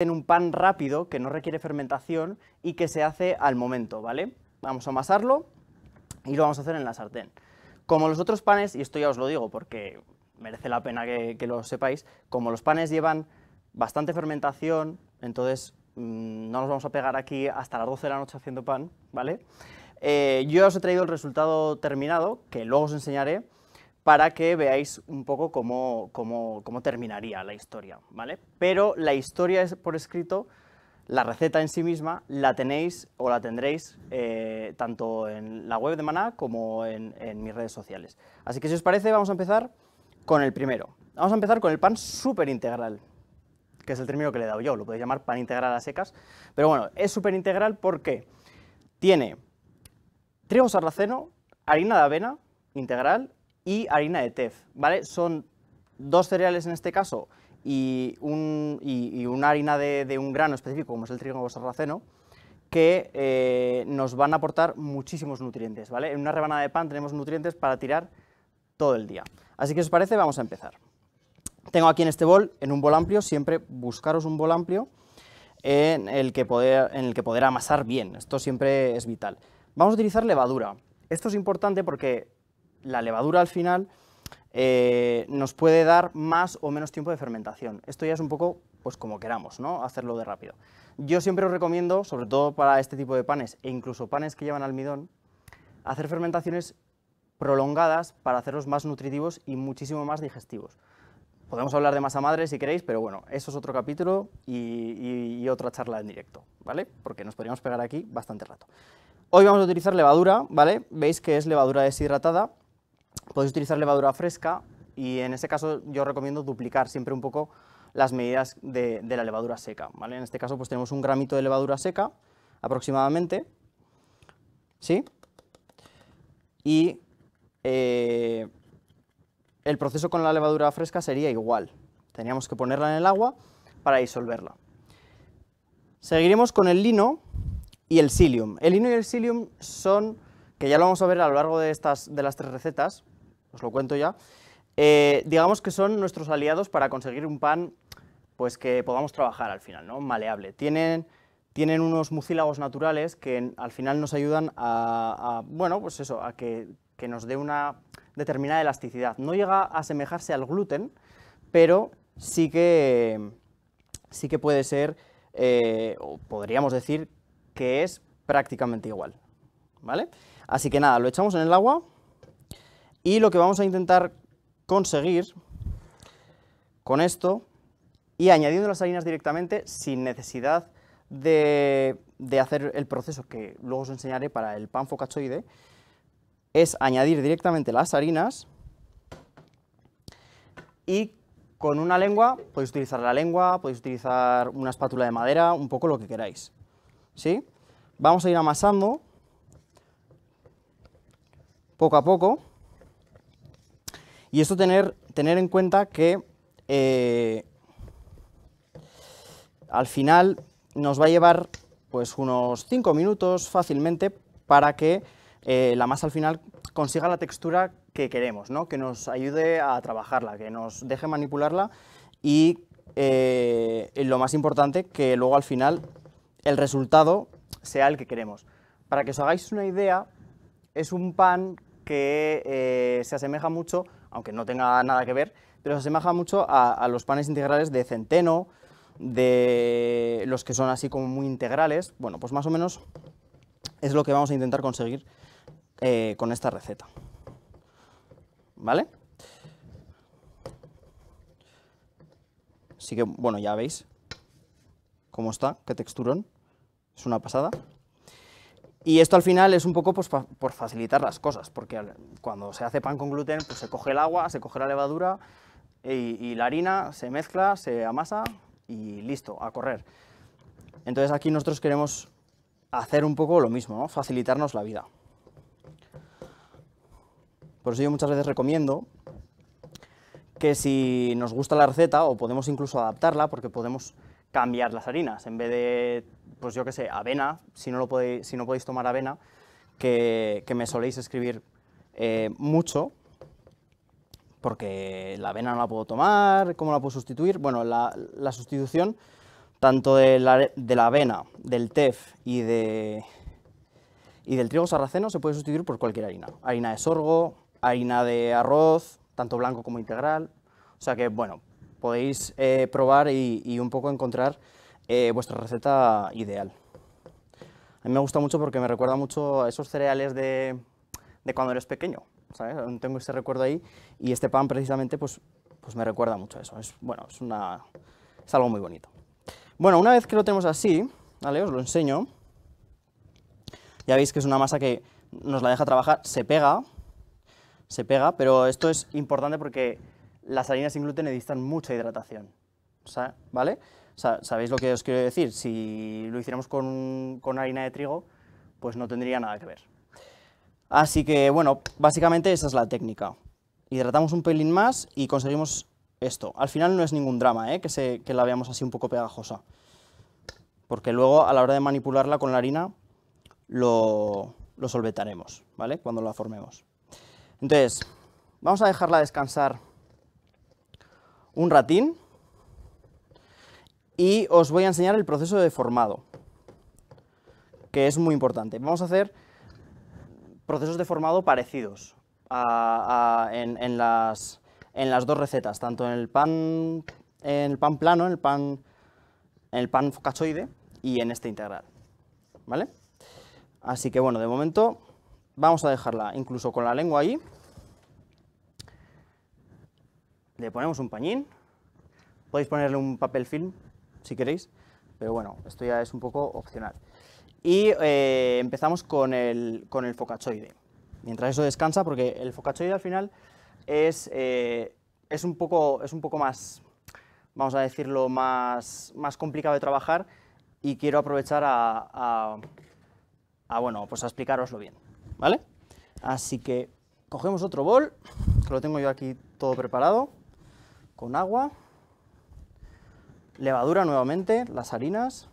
en un pan rápido que no requiere fermentación y que se hace al momento, ¿vale? Vamos a amasarlo y lo vamos a hacer en la sartén. Como los otros panes, y esto ya os lo digo porque merece la pena que, lo sepáis, como los panes llevan bastante fermentación, entonces mm, no nos vamos a pegar aquí hasta las 12 de la noche haciendo pan, ¿vale? Eh, yo os he traído el resultado terminado, que luego os enseñaré, para que veáis un poco cómo, terminaría la historia, ¿vale? Pero la historia es por escrito, la receta en sí misma la tenéis o la tendréis eh, tanto en la web de Maná como en, en mis redes sociales. Así que si os parece vamos a empezar con el primero. Vamos a empezar con el pan súper integral, que es el término que le he dado yo, lo podéis llamar pan integral a secas, pero bueno, es súper integral porque tiene trigo sarraceno, harina de avena integral, y harina de tef, ¿vale? Son dos cereales en este caso y, un, una harina de, un grano específico, como es el trigo sarraceno, que eh, nos van a aportar muchísimos nutrientes, ¿vale? En una rebanada de pan tenemos nutrientes para tirar todo el día. Así que, os parece, vamos a empezar. Tengo aquí en este bol, en un bol amplio, siempre buscaros un bol amplio en el que poder, en el que poder amasar bien, esto siempre es vital. Vamos a utilizar levadura. Esto es importante porque la levadura al final eh, nos puede dar más o menos tiempo de fermentación. Esto ya es un poco pues como queramos, ¿no? Hacerlo de rápido. Yo siempre os recomiendo, sobre todo para este tipo de panes e incluso panes que llevan almidón, hacer fermentaciones prolongadas para hacerlos más nutritivos y muchísimo más digestivos. Podemos hablar de masa madre si queréis, pero bueno, eso es otro capítulo y, y otra charla en directo, ¿vale? Porque nos podríamos pegar aquí bastante rato. Hoy vamos a utilizar levadura, ¿vale? Veis que es levadura deshidratada, podéis utilizar levadura fresca y en ese caso yo recomiendo duplicar siempre un poco las medidas de, la levadura seca. En este caso pues tenemos un gramito de levadura seca aproximadamente, ¿sí? Y eh, el proceso con la levadura fresca sería igual. Teníamos que ponerla en el agua para disolverla. Seguiremos con el lino y el psyllium. El lino y el psyllium son, que ya lo vamos a ver a lo largo de, estas, de las tres recetas, lo cuento ya, eh, digamos que son nuestros aliados para conseguir un pan pues que podamos trabajar al final, ¿no? maleable. Tienen, tienen unos mucílagos naturales que al final nos ayudan a, bueno, pues eso, a que, nos dé una determinada elasticidad. No llega a asemejarse al gluten, pero sí que, sí que puede ser, eh, o podríamos decir que es prácticamente igual, ¿vale? Así que nada, lo echamos en el agua y lo que vamos a intentar conseguir con esto y añadiendo las harinas directamente sin necesidad de, hacer el proceso que luego os enseñaré para el pan focachoide, es añadir directamente las harinas y con una lengua, podéis utilizar la lengua, podéis utilizar una espátula de madera, un poco lo que queráis. ¿sí? Vamos a ir amasando poco a poco. Y esto tener, tener en cuenta que eh, al final nos va a llevar pues unos 5 minutos fácilmente para que eh, la masa al final consiga la textura que queremos, ¿no? que nos ayude a trabajarla, que nos deje manipularla y eh, lo más importante, que luego al final el resultado sea el que queremos. Para que os hagáis una idea, es un pan que se asemeja mucho aunque no tenga nada que ver, pero se asemeja mucho a, los panes integrales de centeno, de los que son así como muy integrales. Bueno, pues más o menos es lo que vamos a intentar conseguir eh, con esta receta. ¿Vale? Así que, bueno, ya veis cómo está, qué texturón. Es una pasada. Y esto al final es un poco pues, por facilitar las cosas, porque cuando se hace pan con gluten, pues se coge el agua, se coge la levadura y, la harina, se mezcla, se amasa y listo, a correr. Entonces aquí nosotros queremos hacer un poco lo mismo, facilitarnos la vida. Por eso yo muchas veces recomiendo que si nos gusta la receta o podemos incluso adaptarla, porque podemos cambiar las harinas. En vez de, pues yo qué sé, avena, si no, lo podéis, si no podéis tomar avena, que, me soléis escribir eh, mucho, porque la avena no la puedo tomar, ¿cómo la puedo sustituir? Bueno, la, sustitución tanto de la, avena, del tef y, de, y del trigo sarraceno se puede sustituir por cualquier harina. Harina de sorgo, harina de arroz, tanto blanco como integral. O sea que, bueno, podéis eh, probar y, un poco encontrar eh, vuestra receta ideal. A mí me gusta mucho porque me recuerda mucho a esos cereales de, de cuando eres pequeño, ¿sabes? Tengo ese recuerdo ahí y este pan precisamente pues, pues me recuerda mucho a eso. Es, bueno, es, una, algo muy bonito. Bueno, una vez que lo tenemos así, ¿vale? Os lo enseño. Ya veis que es una masa que nos la deja trabajar, se pega, se pega, pero esto es importante porque las harinas sin gluten necesitan mucha hidratación. ¿Vale? ¿Sabéis lo que os quiero decir? Si lo hiciéramos con, harina de trigo, pues no tendría nada que ver. Así que, bueno, básicamente esa es la técnica. Hidratamos un pelín más y conseguimos esto. Al final no es ningún drama, ¿eh? que, la veamos así un poco pegajosa. Porque luego, a la hora de manipularla con la harina, lo, lo solvetaremos, ¿vale? Cuando la formemos. Entonces, vamos a dejarla descansar un ratín y os voy a enseñar el proceso de formado, que es muy importante. Vamos a hacer procesos de formado parecidos en, las, en, las, dos recetas, tanto en el pan, en el pan plano, en el pan, en el pan y en este integral. ¿Vale? Así que bueno, de momento vamos a dejarla incluso con la lengua ahí. Le ponemos un pañín, podéis ponerle un papel film si queréis, pero bueno, esto ya es un poco opcional. Y eh, empezamos con el, con el focachoide. Mientras eso descansa, porque el focachoide al final es, eh, es, un, poco, es un poco más, vamos a decirlo, más, más complicado de trabajar y quiero aprovechar a, a, bueno, pues explicaroslo bien, ¿vale? Así que cogemos otro bol, que lo tengo yo aquí todo preparado con agua, levadura nuevamente, las harinas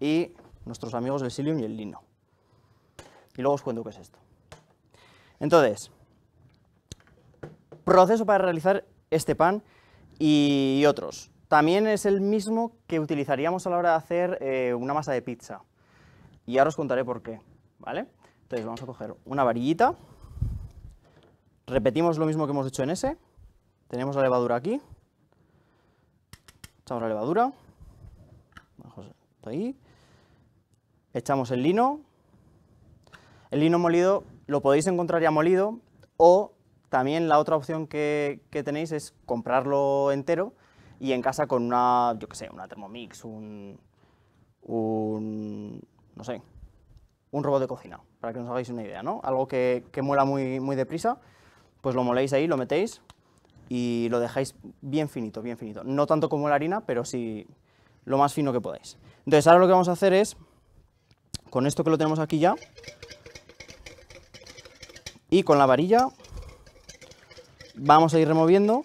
y nuestros amigos el psyllium y el lino. Y luego os cuento qué es esto. Entonces, proceso para realizar este pan y otros. También es el mismo que utilizaríamos a la hora de hacer eh, una masa de pizza. Y ahora os contaré por qué, ¿vale? Entonces vamos a coger una varillita, Repetimos lo mismo que hemos hecho en ese. Tenemos la levadura aquí. Echamos la levadura. Ahí. Echamos el lino. El lino molido lo podéis encontrar ya molido o también la otra opción que, tenéis es comprarlo entero y en casa con una, yo qué sé, una Thermomix, un, no sé, un robot de cocina, para que nos hagáis una idea, ¿no? Algo que, que muela muy, muy deprisa pues lo moléis ahí, lo metéis y lo dejáis bien finito, bien finito. No tanto como la harina, pero sí lo más fino que podáis. Entonces ahora lo que vamos a hacer es, con esto que lo tenemos aquí ya, y con la varilla vamos a ir removiendo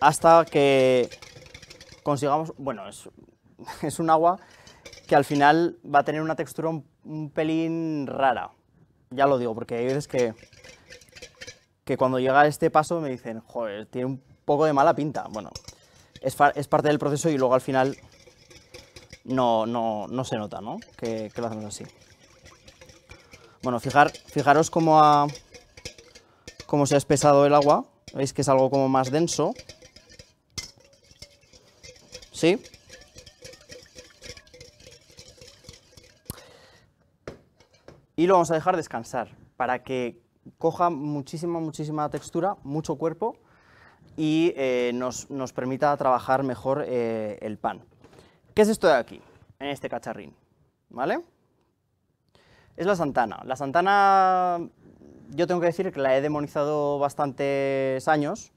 hasta que consigamos, bueno, es, es un agua que al final va a tener una textura un, pelín rara. Ya lo digo, porque hay veces que, que cuando llega a este paso me dicen, joder, tiene un poco de mala pinta. Bueno, es, es parte del proceso y luego al final no, no, no se nota, Que, lo hacemos así. Bueno, fijar, fijaros cómo, ha, cómo se ha espesado el agua. Veis que es algo como más denso. ¿Sí? y lo vamos a dejar descansar para que coja muchísima, muchísima textura, mucho cuerpo y eh, nos, permita trabajar mejor eh, el pan. ¿Qué es esto de aquí, en este cacharrín? ¿Vale? Es la santana. La santana, yo tengo que decir que la he demonizado bastantes años,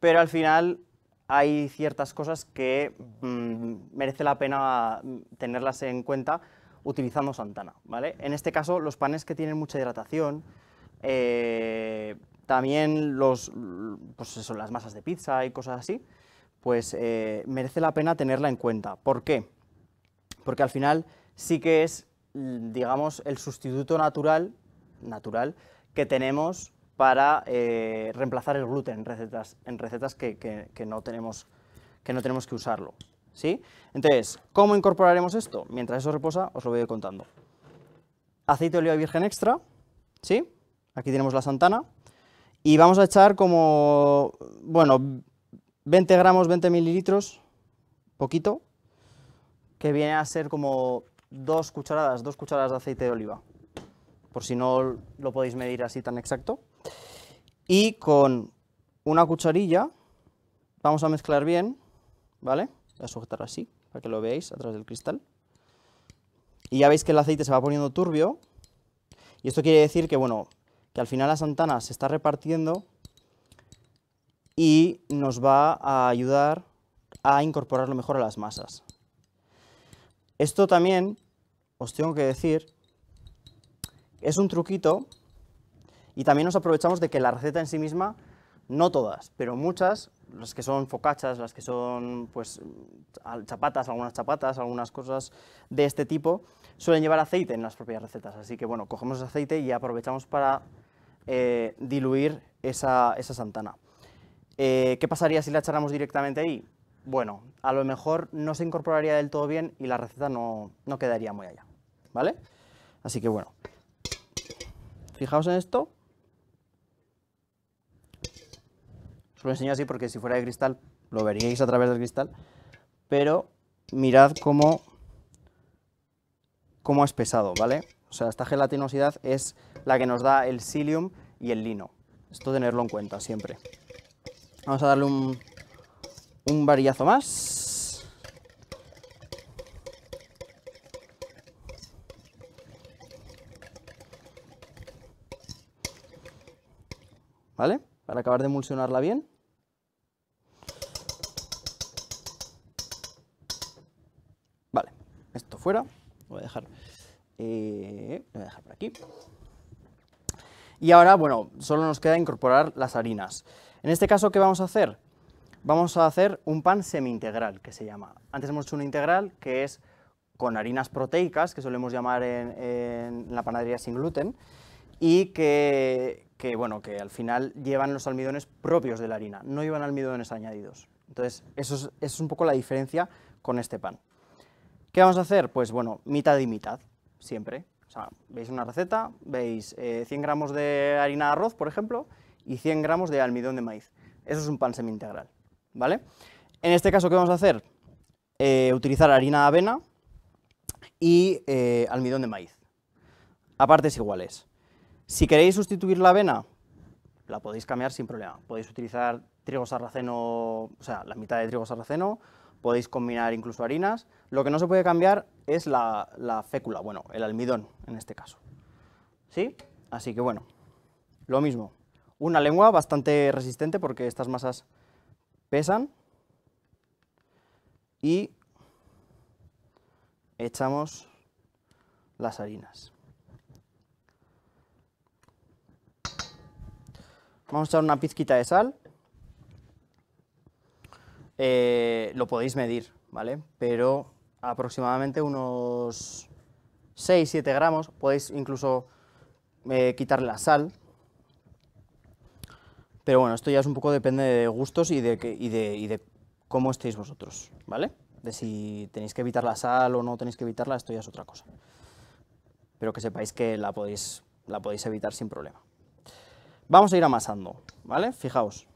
pero al final hay ciertas cosas que mm, merece la pena mm, tenerlas en cuenta utilizando Santana. ¿vale? En este caso, los panes que tienen mucha hidratación, eh, también los, pues las masas de pizza y cosas así, pues eh, merece la pena tenerla en cuenta. ¿Por qué? Porque al final sí que es, digamos, el sustituto natural, natural que tenemos para eh, reemplazar el gluten en recetas, en recetas no tenemos, que no tenemos que usarlo. ¿sí? Entonces, ¿cómo incorporaremos esto? Mientras eso reposa, os lo voy a ir contando. Aceite de oliva virgen extra, ¿sí? Aquí tenemos la santana. Y vamos a echar como, bueno, 20 gramos, 20 mililitros, poquito, que viene a ser como dos cucharadas, dos cucharadas de aceite de oliva, por si no lo podéis medir así tan exacto. Y con una cucharilla vamos a mezclar bien, ¿vale? Voy a sujetar así, para que lo veáis atrás del cristal. Y ya veis que el aceite se va poniendo turbio. Y esto quiere decir que, bueno, que al final la santana se está repartiendo y nos va a ayudar a incorporarlo mejor a las masas. Esto también, os tengo que decir, es un truquito y también nos aprovechamos de que la receta en sí misma no todas, pero muchas, las que son focachas, las que son pues chapatas, algunas chapatas, algunas cosas de este tipo, suelen llevar aceite en las propias recetas. Así que bueno, cogemos aceite y aprovechamos para eh, diluir esa, santana. Eh, ¿Qué pasaría si la echáramos directamente ahí? Bueno, a lo mejor no se incorporaría del todo bien y la receta no, no quedaría muy allá, ¿vale? Así que bueno, fijaos en esto Os Lo enseño así porque si fuera de cristal lo veríais a través del cristal. Pero mirad cómo, cómo es pesado, ¿vale? O sea, esta gelatinosidad es la que nos da el psyllium y el lino. Esto tenerlo en cuenta siempre. Vamos a darle un, un varillazo más. ¿Vale? para acabar de emulsionarla bien. Vale, esto fuera, eh, lo voy a dejar, por aquí. Y ahora, bueno, solo nos queda incorporar las harinas. En este caso, ¿qué vamos a hacer? Vamos a hacer un pan semi-integral, que se llama. Antes hemos hecho un integral, que es con harinas proteicas, que solemos llamar en la panadería sin gluten, y que, bueno, que al final llevan los almidones propios de la harina, no llevan almidones añadidos. Entonces, eso es, un poco la diferencia con este pan. ¿Qué vamos a hacer? Pues bueno, mitad y mitad, siempre. O sea, veis una receta, veis 100 eh, gramos de harina de arroz, por ejemplo, y 100 gramos de almidón de maíz. Eso es un pan semi-integral, ¿vale? En este caso, ¿qué vamos a hacer? Eh, utilizar harina de avena y eh, almidón de maíz, a partes iguales. Si queréis sustituir la avena, la podéis cambiar sin problema. Podéis utilizar trigo sarraceno, o sea, la mitad de trigo sarraceno, podéis combinar incluso harinas. Lo que no se puede cambiar es la, la fécula, bueno, el almidón en este caso. ¿Sí? Así que bueno, lo mismo. Una lengua bastante resistente porque estas masas pesan. Y echamos las harinas. Vamos a echar una pizquita de sal. Eh, lo podéis medir, ¿vale? Pero aproximadamente unos 6-7 gramos. Podéis incluso quitarle eh, quitar la sal. Pero bueno, esto ya es un poco depende de gustos y de, y de, y de cómo estéis vosotros, ¿vale? De si tenéis que evitar la sal o no tenéis que evitarla, esto ya es otra cosa. Pero que sepáis que la podéis, la podéis evitar sin problema. Vamos a ir amasando, ¿vale? Fijaos.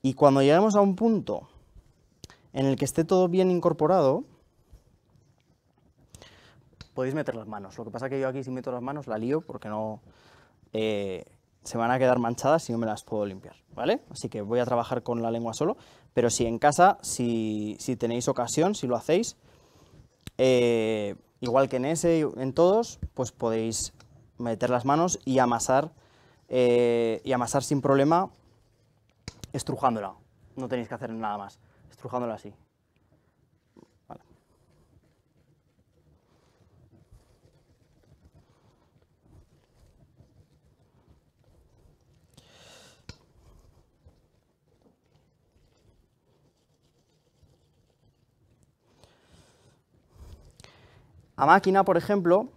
Y cuando lleguemos a un punto en el que esté todo bien incorporado, podéis meter las manos. Lo que pasa es que yo aquí si meto las manos la lío porque no eh, se van a quedar manchadas si no me las puedo limpiar, ¿vale? Así que voy a trabajar con la lengua solo, pero si en casa, si, si tenéis ocasión, si lo hacéis, eh, igual que en ese, y en todos, pues podéis meter las manos y amasar, eh, y amasar sin problema estrujándola. No tenéis que hacer nada más, estrujándola así. A máquina, por ejemplo,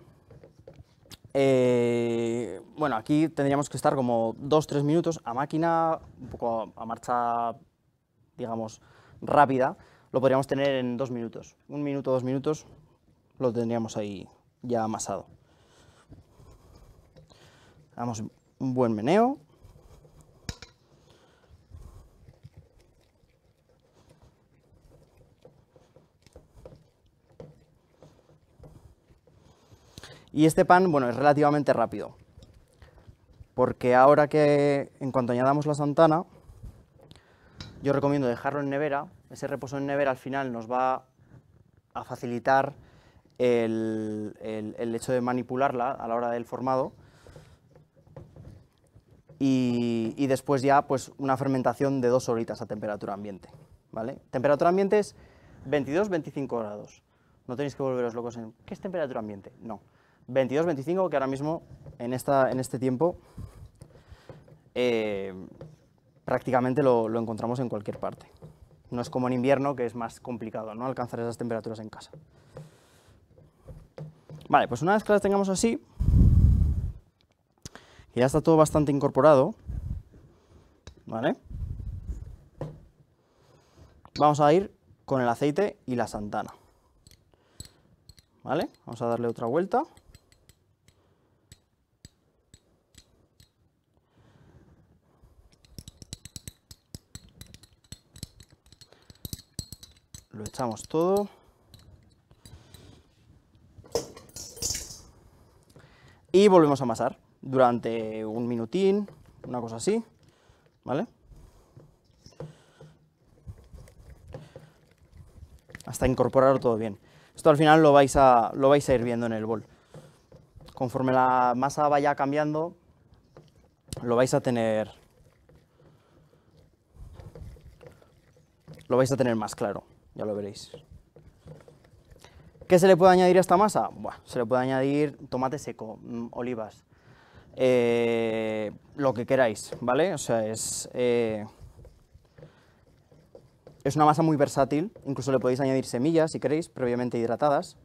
eh, bueno, aquí tendríamos que estar como 2-3 minutos a máquina, un poco a, marcha, digamos, rápida, lo podríamos tener en 2 minutos. Un minuto, dos minutos, lo tendríamos ahí ya amasado. Damos un buen meneo. Y este pan, bueno, es relativamente rápido, porque ahora que en cuanto añadamos la santana, yo recomiendo dejarlo en nevera, ese reposo en nevera al final nos va a facilitar el, hecho de manipularla a la hora del formado y, después ya pues una fermentación de dos horitas a temperatura ambiente. ¿vale? Temperatura ambiente es 22-25 grados. No tenéis que volveros locos en... ¿Qué es temperatura ambiente? No. 22-25, que ahora mismo en, esta, en este tiempo eh, prácticamente lo, lo, encontramos en cualquier parte. No es como en invierno, que es más complicado ¿no? alcanzar esas temperaturas en casa. Vale, pues una vez que las tengamos así, y ya está todo bastante incorporado, ¿vale? Vamos a ir con el aceite y la santana. ¿Vale? Vamos a darle otra vuelta. lo echamos todo. Y volvemos a amasar durante un minutín, una cosa así, ¿vale? Hasta incorporar todo bien. Esto al final lo vais a, lo vais a ir viendo en el bol. Conforme la masa vaya cambiando, lo vais a tener lo vais a tener más claro ya lo veréis. ¿Qué se le puede añadir a esta masa? Bueno, se le puede añadir tomate seco, mm, olivas, eh, lo que queráis, ¿vale? O sea, es, eh, es una masa muy versátil, incluso le podéis añadir semillas, si queréis, previamente hidratadas,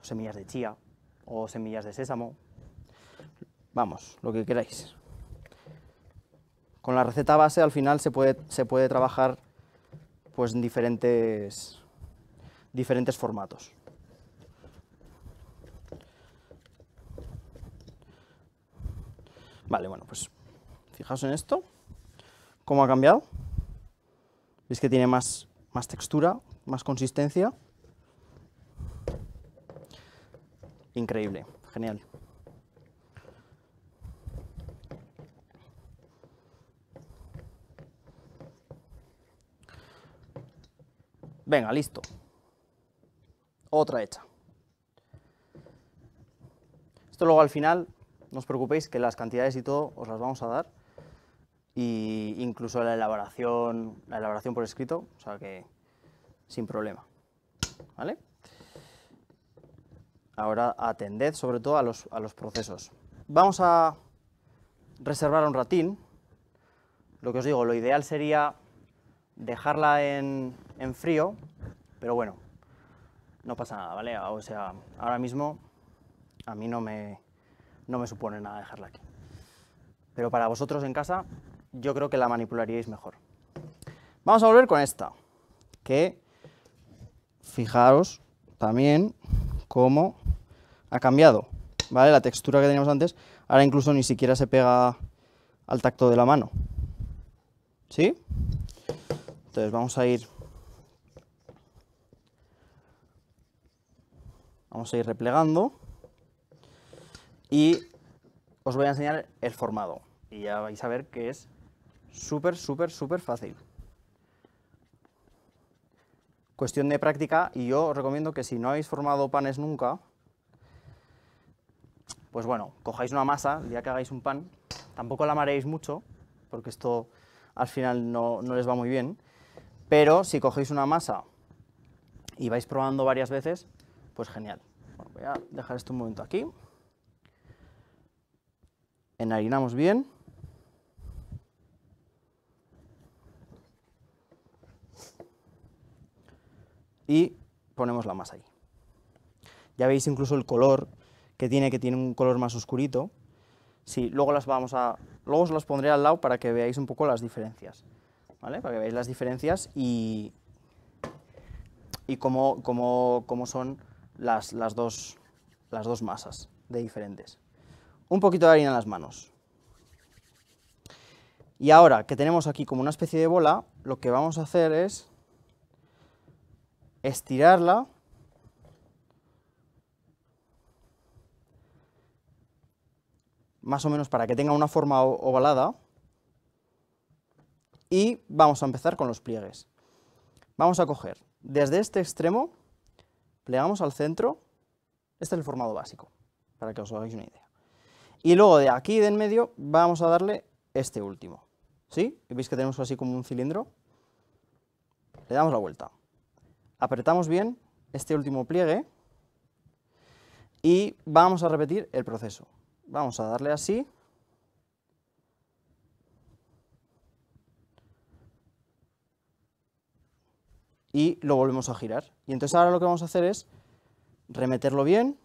o semillas de chía, o semillas de sésamo, vamos, lo que queráis. Con la receta base al final se puede, se puede trabajar pues en diferentes, diferentes formatos. Vale, bueno, pues fijaos en esto, cómo ha cambiado. Veis que tiene más, más textura, más consistencia. Increíble, genial. Venga, listo. Otra hecha. Esto luego al final, no os preocupéis que las cantidades y todo os las vamos a dar. Y incluso la elaboración, la elaboración por escrito, o sea que sin problema. ¿Vale? Ahora atended sobre todo a los procesos. Vamos a reservar un ratín. Lo que os digo, lo ideal sería dejarla en, en frío, pero bueno, no pasa nada, ¿vale? Ah, o sea, ahora mismo a mí no me, no me supone nada dejarla aquí. Pero para vosotros en casa, yo creo que la manipularíais mejor. Vamos a volver con esta, que fijaros también cómo ha cambiado, ¿vale? La textura que teníamos antes, ahora incluso ni siquiera se pega al tacto de la mano, ¿sí? Entonces vamos a ir Vamos a ir replegando. Y os voy a enseñar el formado. Y ya vais a ver que es súper, súper, súper fácil. Cuestión de práctica y yo os recomiendo que si no habéis formado panes nunca, pues bueno, cojáis una masa, el día que hagáis un pan, tampoco la amaréis mucho, porque esto al final no, no les va muy bien, pero si cogéis una masa y vais probando varias veces, pues genial. voy a dejar esto un momento aquí. Enharinamos bien. Y ponemos la masa ahí. Ya veis incluso el color que tiene, que tiene un color más oscurito. Sí, luego las vamos a... Luego os las pondré al lado para que veáis un poco las diferencias. ¿Vale? Para que veáis las diferencias y, y cómo, cómo, cómo son las, dos, las dos masas de diferentes. Un poquito de harina en las manos. Y ahora que tenemos aquí como una especie de bola, lo que vamos a hacer es estirarla más o menos para que tenga una forma ovalada y vamos a empezar con los pliegues. Vamos a coger desde este extremo damos al centro, este es el formado básico, para que os hagáis una idea. Y luego de aquí de en medio vamos a darle este último, ¿sí? ¿Veis que tenemos así como un cilindro? Le damos la vuelta, apretamos bien este último pliegue y vamos a repetir el proceso. Vamos a darle así, y lo volvemos a girar. Y entonces ahora lo que vamos a hacer es remeterlo bien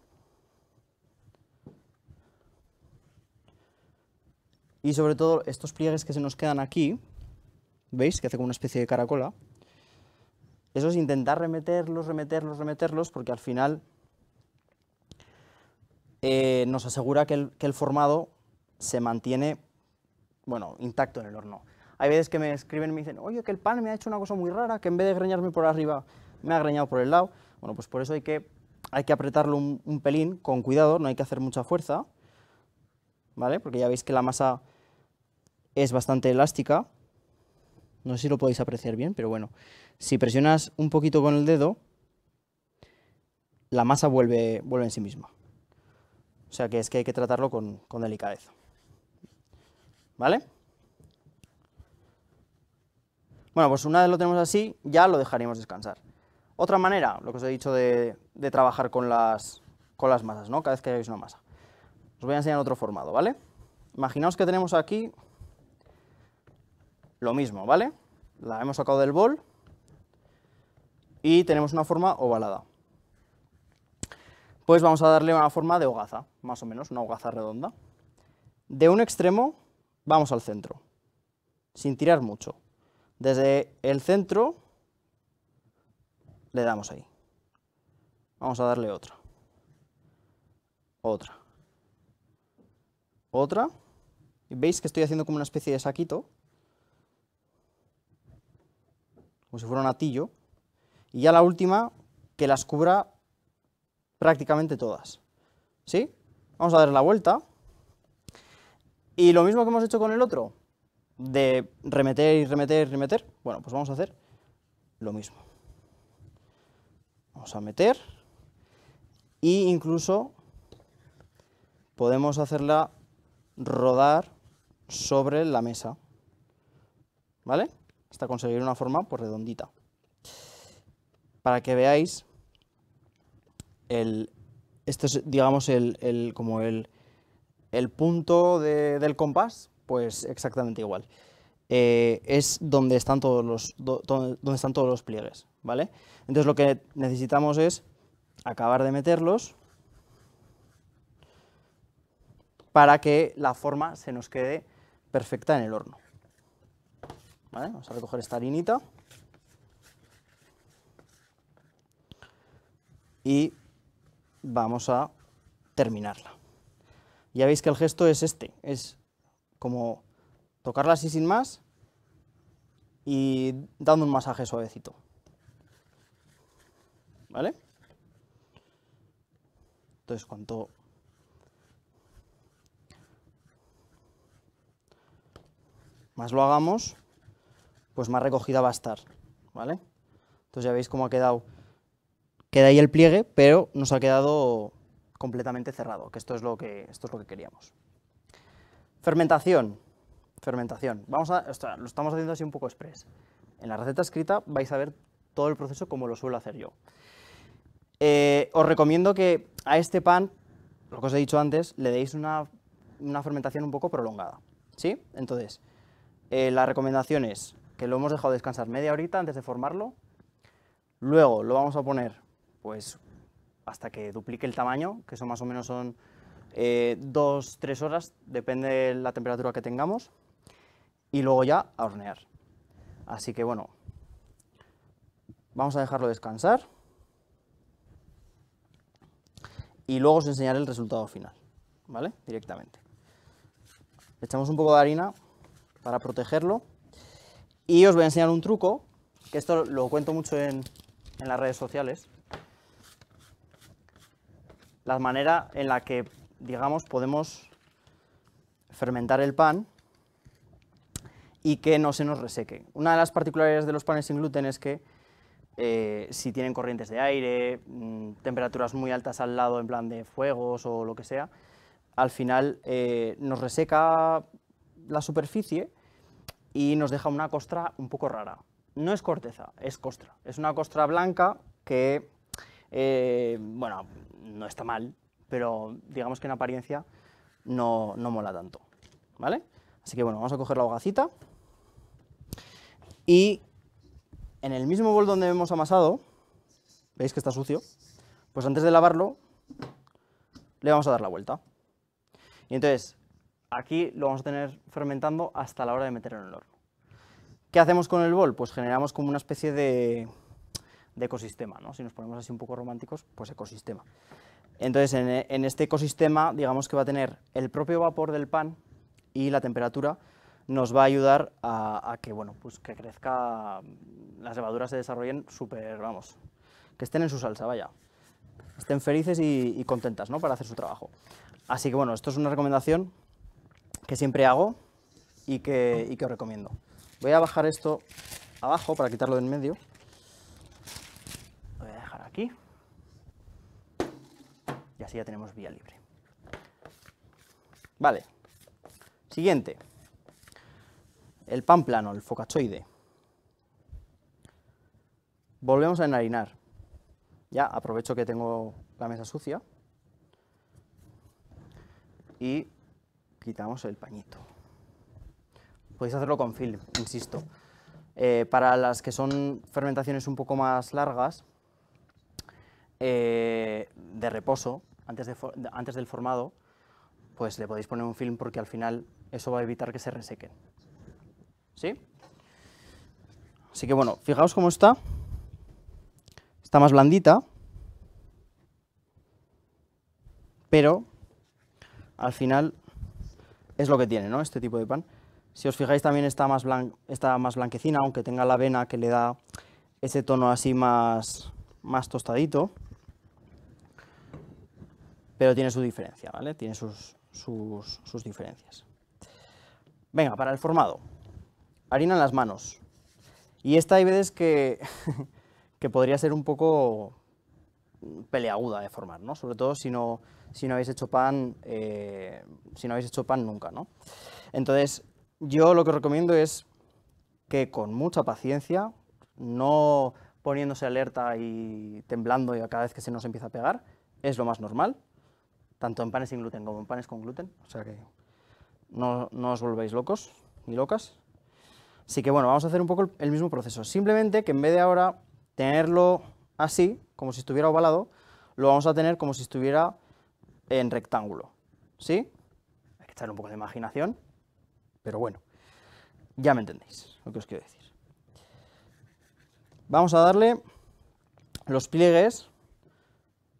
y sobre todo estos pliegues que se nos quedan aquí, ¿veis? Que hace como una especie de caracola. Eso es intentar remeterlos, remeterlos, remeterlos, porque al final eh, nos asegura que el, que el formado se mantiene, bueno, intacto en el horno. Hay veces que me escriben y me dicen, oye, que el pan me ha hecho una cosa muy rara, que en vez de greñarme por arriba, me ha greñado por el lado. Bueno, pues por eso hay que, hay que apretarlo un, pelín con cuidado, no hay que hacer mucha fuerza, ¿vale? Porque ya veis que la masa es bastante elástica. No sé si lo podéis apreciar bien, pero bueno, si presionas un poquito con el dedo, la masa vuelve, vuelve en sí misma. O sea que es que hay que tratarlo con delicadeza. ¿Vale? Bueno, pues una vez lo tenemos así, ya lo dejaríamos descansar. Otra manera, lo que os he dicho de, trabajar con las, masas, ¿no? Cada vez que hayáis una masa. Os voy a enseñar otro formado, ¿vale? Imaginaos que tenemos aquí lo mismo, ¿vale? La hemos sacado del bol y tenemos una forma ovalada. Pues vamos a darle una forma de hogaza, más o menos, una hogaza redonda. De un extremo vamos al centro, sin tirar mucho. Desde el centro le damos ahí. Vamos a darle otra. Otra. Otra. Y veis que estoy haciendo como una especie de saquito. Como si fuera un atillo. Y ya la última, que las cubra prácticamente todas. ¿Sí? Vamos a dar la vuelta. Y lo mismo que hemos hecho con el otro, de remeter y remeter y remeter, bueno, pues vamos a hacer lo mismo. Vamos a meter e incluso podemos hacerla rodar sobre la mesa, ¿vale? Hasta conseguir una forma pues, redondita. Para que veáis, el, este es, digamos, el, como el, punto del compás pues exactamente igual. Eh, es donde están, todos los, donde están todos los pliegues, ¿vale? Entonces lo que necesitamos es acabar de meterlos para que la forma se nos quede perfecta en el horno. Vamos a recoger esta harinita. Y vamos a terminarla. Ya veis que el gesto es este, es como tocarla así sin más y dando un masaje suavecito. ¿Vale? Entonces, cuanto más lo hagamos, pues más recogida va a estar, ¿vale? Entonces ya veis cómo ha quedado, queda ahí el pliegue, pero nos ha quedado completamente cerrado, que esto es lo que, esto es lo que queríamos. Fermentación. Fermentación. Vamos a, lo estamos haciendo así un poco express. En la receta escrita vais a ver todo el proceso como lo suelo hacer yo. Eh, os recomiendo que a este pan, lo que os he dicho antes, le deis una, fermentación un poco prolongada. ¿Sí? Entonces, eh, la recomendación es que lo hemos dejado descansar media horita antes de formarlo. Luego lo vamos a poner pues hasta que duplique el tamaño, que eso más o menos son eh, dos, tres horas, depende de la temperatura que tengamos, y luego ya a hornear. Así que bueno, vamos a dejarlo descansar y luego os enseñaré el resultado final, ¿vale? Directamente. echamos un poco de harina para protegerlo y os voy a enseñar un truco, que esto lo cuento mucho en, en las redes sociales, la manera en la que digamos, podemos fermentar el pan y que no se nos reseque. Una de las particularidades de los panes sin gluten es que eh, si tienen corrientes de aire, mm, temperaturas muy altas al lado en plan de fuegos o lo que sea, al final eh, nos reseca la superficie y nos deja una costra un poco rara. No es corteza, es costra. Es una costra blanca que, eh, bueno, no está mal, pero digamos que en apariencia no, mola tanto, ¿vale? Así que bueno, vamos a coger la hogacita y en el mismo bol donde hemos amasado, veis que está sucio, pues antes de lavarlo le vamos a dar la vuelta. Y entonces aquí lo vamos a tener fermentando hasta la hora de meterlo en el horno. ¿Qué hacemos con el bol? Pues generamos como una especie de, de ecosistema, ¿no? Si nos ponemos así un poco románticos, pues ecosistema. Entonces, en, este ecosistema, digamos que va a tener el propio vapor del pan y la temperatura nos va a ayudar a, que, bueno, pues que crezca, las levaduras se desarrollen súper, vamos, que estén en su salsa, vaya, estén felices y, contentas, ¿no?, para hacer su trabajo. Así que, bueno, esto es una recomendación que siempre hago y que, y que os recomiendo. Voy a bajar esto abajo para quitarlo de en medio. Lo voy a dejar aquí así ya tenemos vía libre. Vale, siguiente, el pan plano, el focachoide. Volvemos a enharinar. Ya aprovecho que tengo la mesa sucia y quitamos el pañito. Podéis hacerlo con film, insisto. Eh, para las que son fermentaciones un poco más largas, eh, de reposo, antes, del formado, pues le podéis poner un film porque al final eso va a evitar que se resequen. ¿Sí? Así que bueno, fijaos cómo está. Está más blandita. Pero al final es lo que tiene, ¿no? Este tipo de pan. Si os fijáis también está más, blan está más blanquecina, aunque tenga la avena que le da ese tono así más, más tostadito pero tiene su diferencia, ¿vale? Tiene sus, diferencias. Venga, para el formado. Harina en las manos. Y esta hay veces que, podría ser un poco peleaguda de formar, ¿no? Sobre todo si no, si no habéis hecho pan, eh, si no habéis hecho pan nunca, ¿no? Entonces, yo lo que recomiendo es que con mucha paciencia, no poniéndose alerta y temblando y cada vez que se nos empieza a pegar, es lo más normal, tanto en panes sin gluten como en panes con gluten, o sea que no, os volvéis locos ni locas. Así que bueno, vamos a hacer un poco el, mismo proceso, simplemente que en vez de ahora tenerlo así, como si estuviera ovalado, lo vamos a tener como si estuviera en rectángulo, ¿sí? Hay que echar un poco de imaginación, pero bueno, ya me entendéis lo que os quiero decir. Vamos a darle los pliegues,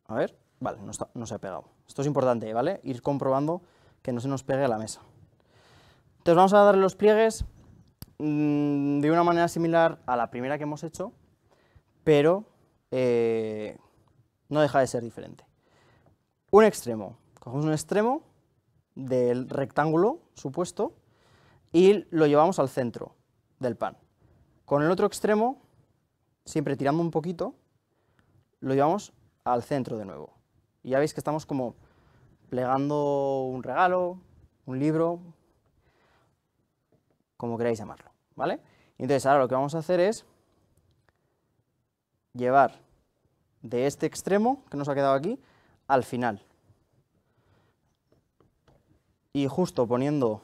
a ver, vale, no se ha pegado. Esto es importante, ¿vale? Ir comprobando que no se nos pegue a la mesa. Entonces vamos a darle los pliegues mm, de una manera similar a la primera que hemos hecho, pero eh, no deja de ser diferente. Un extremo. Cogemos un extremo del rectángulo supuesto y lo llevamos al centro del pan. Con el otro extremo, siempre tirando un poquito, lo llevamos al centro de nuevo. Y ya veis que estamos como plegando un regalo, un libro, como queráis llamarlo, ¿vale? Entonces ahora lo que vamos a hacer es llevar de este extremo que nos ha quedado aquí al final. Y justo poniendo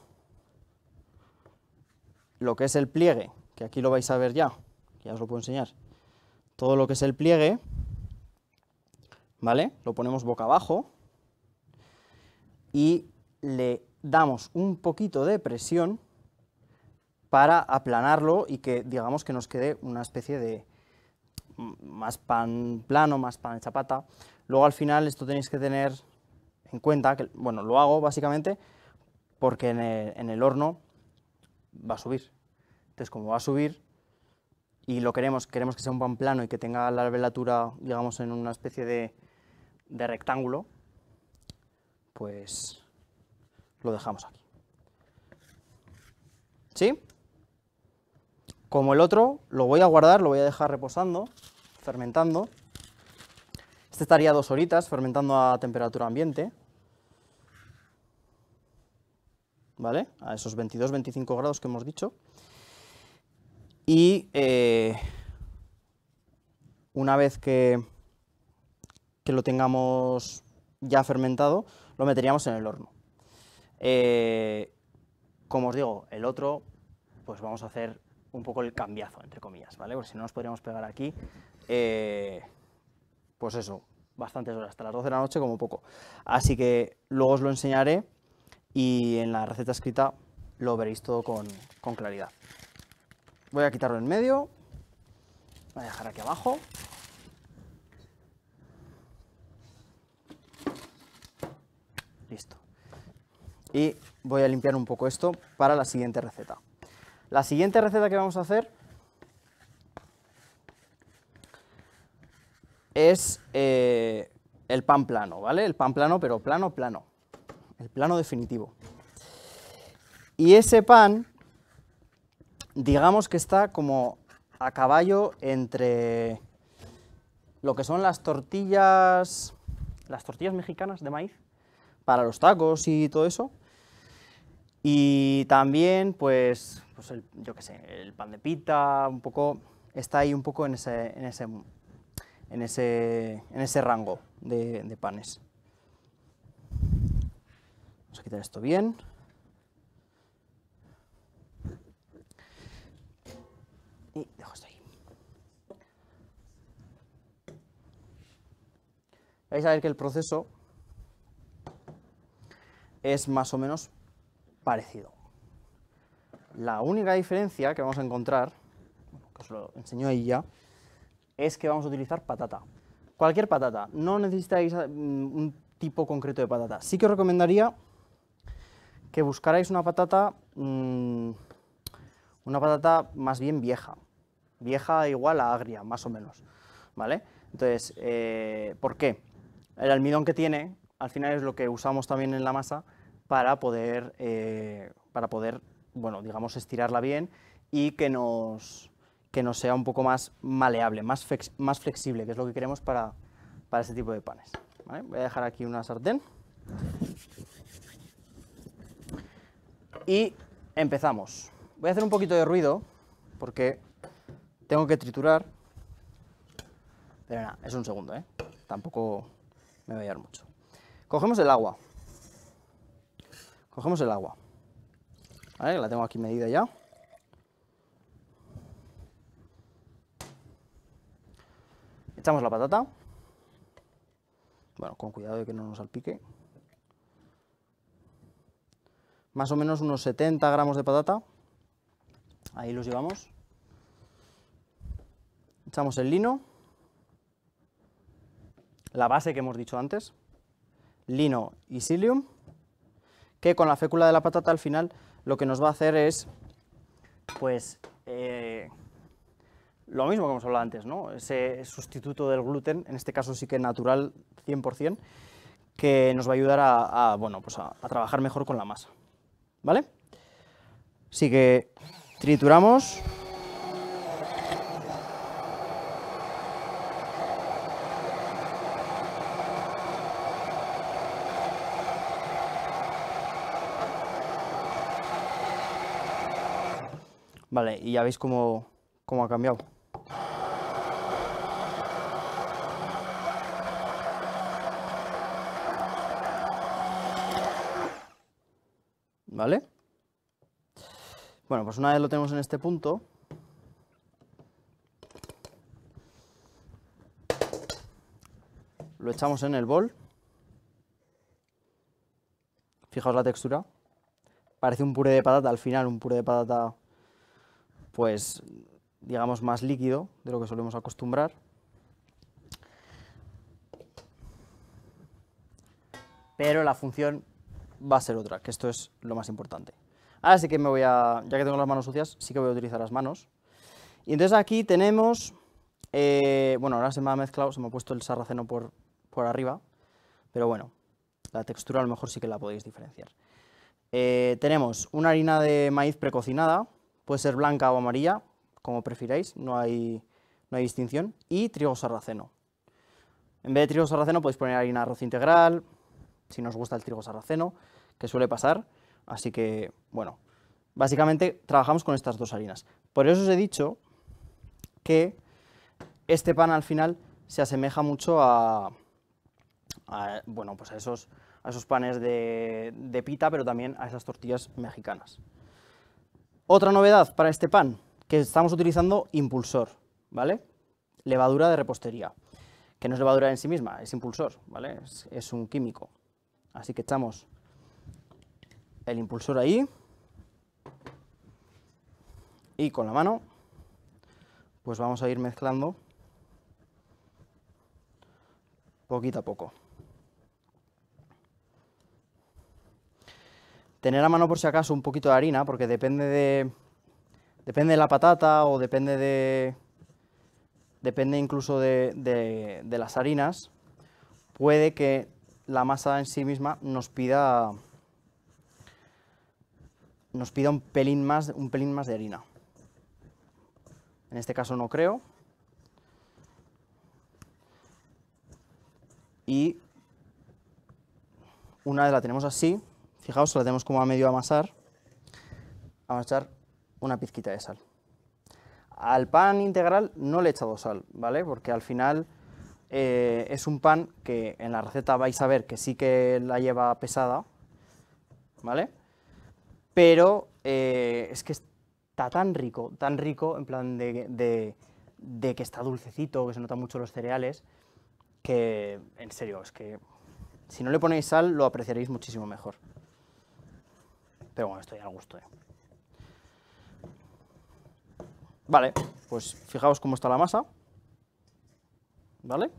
lo que es el pliegue, que aquí lo vais a ver ya, ya os lo puedo enseñar, todo lo que es el pliegue, ¿vale? Lo ponemos boca abajo y le damos un poquito de presión para aplanarlo y que digamos que nos quede una especie de más pan plano, más pan chapata. Luego al final esto tenéis que tener en cuenta, que bueno, lo hago básicamente porque en el, horno va a subir. Entonces como va a subir y lo queremos, queremos que sea un pan plano y que tenga la velatura, digamos, en una especie de de rectángulo, pues lo dejamos aquí. ¿Sí? Como el otro, lo voy a guardar, lo voy a dejar reposando, fermentando. Este estaría dos horitas fermentando a temperatura ambiente. ¿Vale? A esos 22-25 grados que hemos dicho. Y eh, una vez que lo tengamos ya fermentado, lo meteríamos en el horno. Eh, como os digo, el otro, pues vamos a hacer un poco el cambiazo, entre comillas, ¿vale? Porque si no nos podríamos pegar aquí, eh, pues eso, bastantes horas, hasta las 12 de la noche como poco. Así que luego os lo enseñaré y en la receta escrita lo veréis todo con, con claridad. Voy a quitarlo en medio, voy a dejar aquí abajo, Listo. Y voy a limpiar un poco esto para la siguiente receta. La siguiente receta que vamos a hacer es eh, el pan plano, ¿vale? El pan plano, pero plano, plano. El plano definitivo. Y ese pan, digamos que está como a caballo entre lo que son las tortillas, las tortillas mexicanas de maíz, para los tacos y todo eso. Y también, pues, pues, el, yo qué sé, el pan de pita, un poco, está ahí un poco en ese, en ese, en ese, en ese rango de, de panes. Vamos a quitar esto bien. Y dejo esto ahí. Vais a ver que el proceso es más o menos parecido. La única diferencia que vamos a encontrar, que os lo enseño ahí ya, es que vamos a utilizar patata. Cualquier patata, no necesitáis mm, un tipo concreto de patata. Sí que os recomendaría que buscarais una patata, mm, una patata más bien vieja. Vieja igual a agria, más o menos, ¿vale? Entonces, eh, ¿por qué? El almidón que tiene, al final es lo que usamos también en la masa para poder, eh, para poder bueno, digamos, estirarla bien y que nos, que sea un poco más maleable, más, más flexible, que es lo que queremos para, para este tipo de panes. Voy a dejar aquí una sartén. Y empezamos. Voy a hacer un poquito de ruido porque tengo que triturar. Pero nada, es un segundo, ¿eh? Tampoco me voy a dar mucho. Cogemos el agua. Cogemos el agua. La tengo aquí medida ya. Echamos la patata. Bueno, con cuidado de que no nos salpique. Más o menos unos 70 gramos de patata. Ahí los llevamos. Echamos el lino. La base que hemos dicho antes lino y psyllium, que con la fécula de la patata al final lo que nos va a hacer es, pues, eh, lo mismo que hemos hablado antes, ¿no? Ese sustituto del gluten, en este caso sí que natural 100%, que nos va a ayudar a, bueno, pues trabajar mejor con la masa, ¿vale? Así que trituramos. Vale, y ya veis cómo, ha cambiado. ¿Vale? Bueno, pues una vez lo tenemos en este punto, lo echamos en el bol. Fijaos la textura. Parece un puré de patata, al final un puré de patata pues digamos más líquido de lo que solemos acostumbrar. Pero la función va a ser otra, que esto es lo más importante. Ahora sí que me voy a, ya que tengo las manos sucias, sí que voy a utilizar las manos. Y entonces aquí tenemos, eh, bueno, ahora se me ha mezclado, se me ha puesto el sarraceno por, por arriba, pero bueno, la textura a lo mejor sí que la podéis diferenciar. Eh, tenemos una harina de maíz precocinada, puede ser blanca o amarilla, como prefiráis, no hay, distinción, y trigo sarraceno. En vez de trigo sarraceno podéis poner harina de arroz integral, si nos gusta el trigo sarraceno, que suele pasar, así que, bueno, básicamente trabajamos con estas dos harinas. Por eso os he dicho que este pan al final se asemeja mucho a, a pues esos, panes de pita, pero también a esas tortillas mexicanas. Otra novedad para este pan, que estamos utilizando impulsor, ¿vale? Levadura de repostería, que no es levadura en sí misma, es impulsor, ¿vale? Es, un químico. Así que echamos el impulsor ahí y con la mano pues vamos a ir mezclando poquito a poco. Tener a mano por si acaso un poquito de harina, porque depende de, depende de la patata o depende de, depende incluso de, las harinas, puede que la masa en sí misma nos pida nos pida un pelín más, un pelín más de harina. En este caso no creo. Y una vez la tenemos así, Fijaos, la tenemos como a medio amasar. Vamos a echar una pizquita de sal. Al pan integral no le he echado sal, ¿vale? Porque al final eh, es un pan que en la receta vais a ver que sí que la lleva pesada, ¿vale? Pero eh, es que está tan rico, tan rico, en plan de, de que está dulcecito, que se notan mucho los cereales, que en serio, es que si no le ponéis sal lo apreciaréis muchísimo mejor. Pero bueno, ya al gusto. Eh. Vale, pues fijaos cómo está la masa. ¿Vale?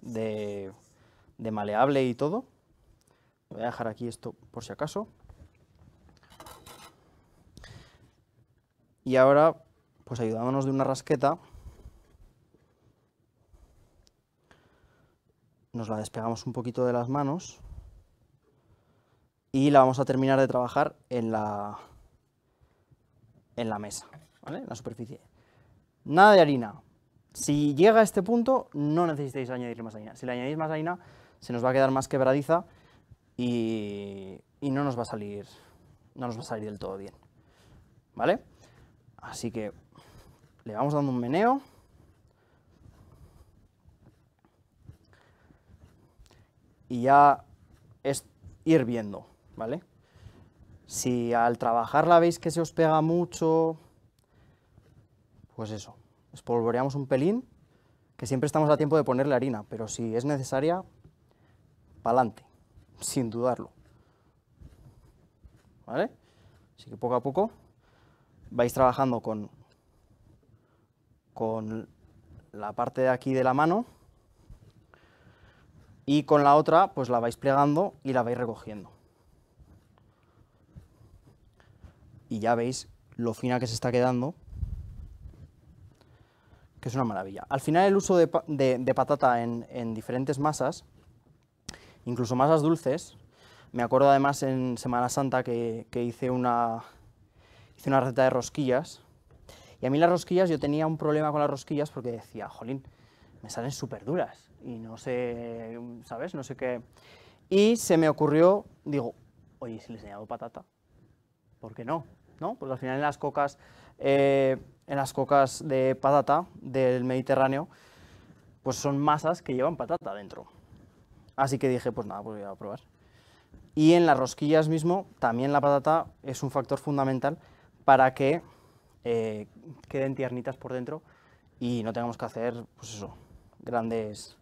De, de maleable y todo. Voy a dejar aquí esto por si acaso. Y ahora, pues ayudándonos de una rasqueta, nos la despegamos un poquito de las manos y la vamos a terminar de trabajar en la, en la mesa, ¿vale? en la superficie. Nada de harina. Si llega a este punto, no necesitáis añadir más harina. Si le añadís más harina, se nos va a quedar más quebradiza y, y no nos va a salir no nos va a salir del todo bien. ¿Vale? Así que le vamos dando un meneo. Y ya es ir viendo. ¿vale? Si al trabajarla veis que se os pega mucho, pues eso, espolvoreamos un pelín, que siempre estamos a tiempo de ponerle harina, pero si es necesaria, pa'lante, sin dudarlo. ¿Vale? Así que poco a poco vais trabajando con, con la parte de aquí de la mano y con la otra pues la vais plegando y la vais recogiendo. y ya veis lo fina que se está quedando, que es una maravilla. Al final el uso de, patata en, diferentes masas, incluso masas dulces, me acuerdo además en Semana Santa que, hice, una, hice una receta de rosquillas, y a mí las rosquillas, yo tenía un problema con las rosquillas porque decía, jolín, me salen súper duras, y no sé, ¿sabes? No sé qué... Y se me ocurrió, digo, oye, si les añado patata, ¿por qué no? ¿no? Pues al final en las cocas, eh, en las cocas de patata del Mediterráneo, pues son masas que llevan patata dentro. Así que dije, pues nada, pues voy a probar. Y en las rosquillas mismo, también la patata es un factor fundamental para que eh, queden tiernitas por dentro y no tengamos que hacer, pues eso, grandes,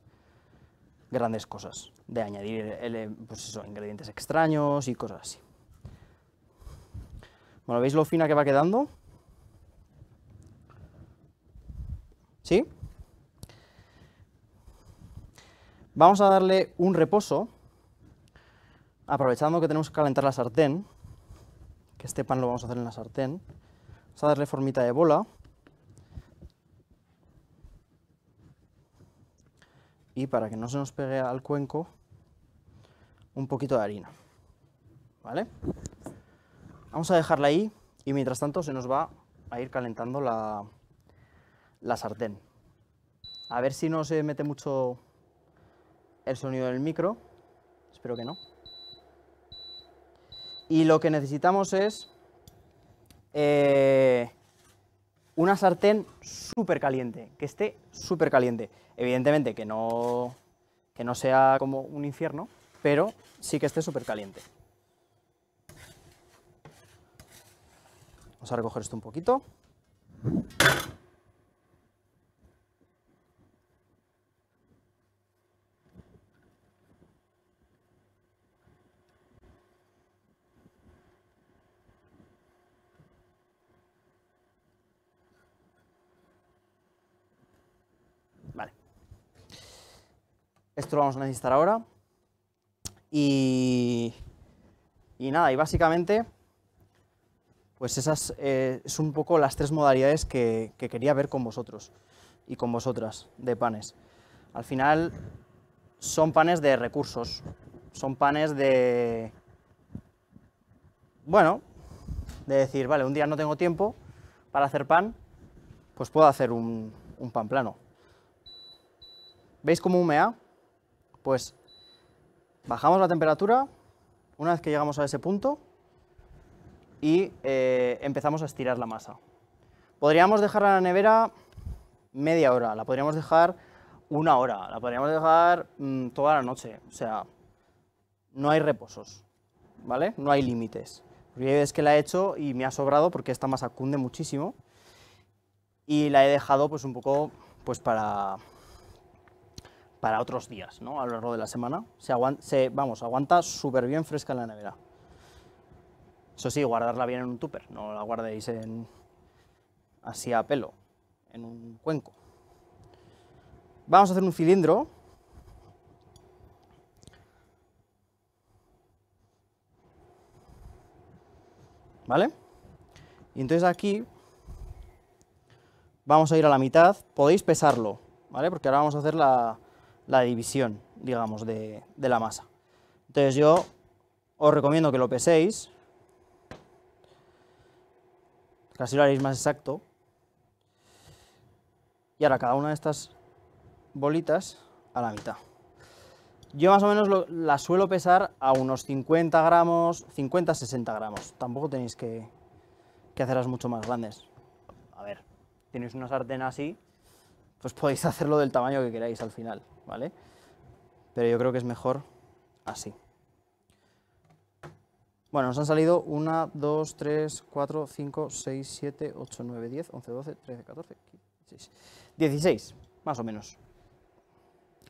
grandes cosas de añadir eh, pues eso, ingredientes extraños y cosas así. Bueno, ¿veis lo fina que va quedando? ¿Sí? Vamos a darle un reposo, aprovechando que tenemos que calentar la sartén, que este pan lo vamos a hacer en la sartén. Vamos a darle formita de bola. Y para que no se nos pegue al cuenco, un poquito de harina. ¿Vale? Vamos a dejarla ahí y mientras tanto se nos va a ir calentando la, sartén. A ver si no se mete mucho el sonido del micro. Espero que no. Y lo que necesitamos es eh, una sartén súper caliente, que esté súper caliente. Evidentemente que no, que no sea como un infierno, pero sí que esté súper caliente. Vamos a recoger esto un poquito. Vale. Esto lo vamos a necesitar ahora. Y, y nada, y básicamente pues esas eh, son un poco las tres modalidades que, quería ver con vosotros y con vosotras de panes. Al final son panes de recursos, son panes de, bueno, de decir, vale, un día no tengo tiempo para hacer pan, pues puedo hacer un, un pan plano. ¿Veis cómo humea? Pues bajamos la temperatura, una vez que llegamos a ese punto, y eh, empezamos a estirar la masa. Podríamos dejarla en la nevera media hora, la podríamos dejar una hora, la podríamos dejar mm, toda la noche, o sea, no hay reposos, ¿vale? No hay límites. Porque es que la he hecho y me ha sobrado porque esta masa cunde muchísimo y la he dejado pues un poco pues para para otros días, ¿no? A lo largo de la semana. Se, aguanta, se vamos, aguanta súper bien fresca en la nevera. Eso sí, guardarla bien en un tupper, no la guardéis así a pelo, en un cuenco. Vamos a hacer un cilindro. ¿Vale? Y entonces aquí vamos a ir a la mitad, podéis pesarlo, ¿vale? Porque ahora vamos a hacer la, división, digamos, de, de la masa. Entonces yo os recomiendo que lo peséis, así lo haréis más exacto. Y ahora cada una de estas bolitas a la mitad. Yo más o menos las la suelo pesar a unos 50 gramos, 50-60 gramos. Tampoco tenéis que, que hacerlas mucho más grandes. A ver, tenéis una sartén así, pues podéis hacerlo del tamaño que queráis al final, ¿vale? Pero yo creo que es mejor así. Bueno, nos han salido 1, 2, 3, 4, 5, 6, 7, 8, 9, 10, 11, 12, 13, 14, 15, 16. 16, más o menos.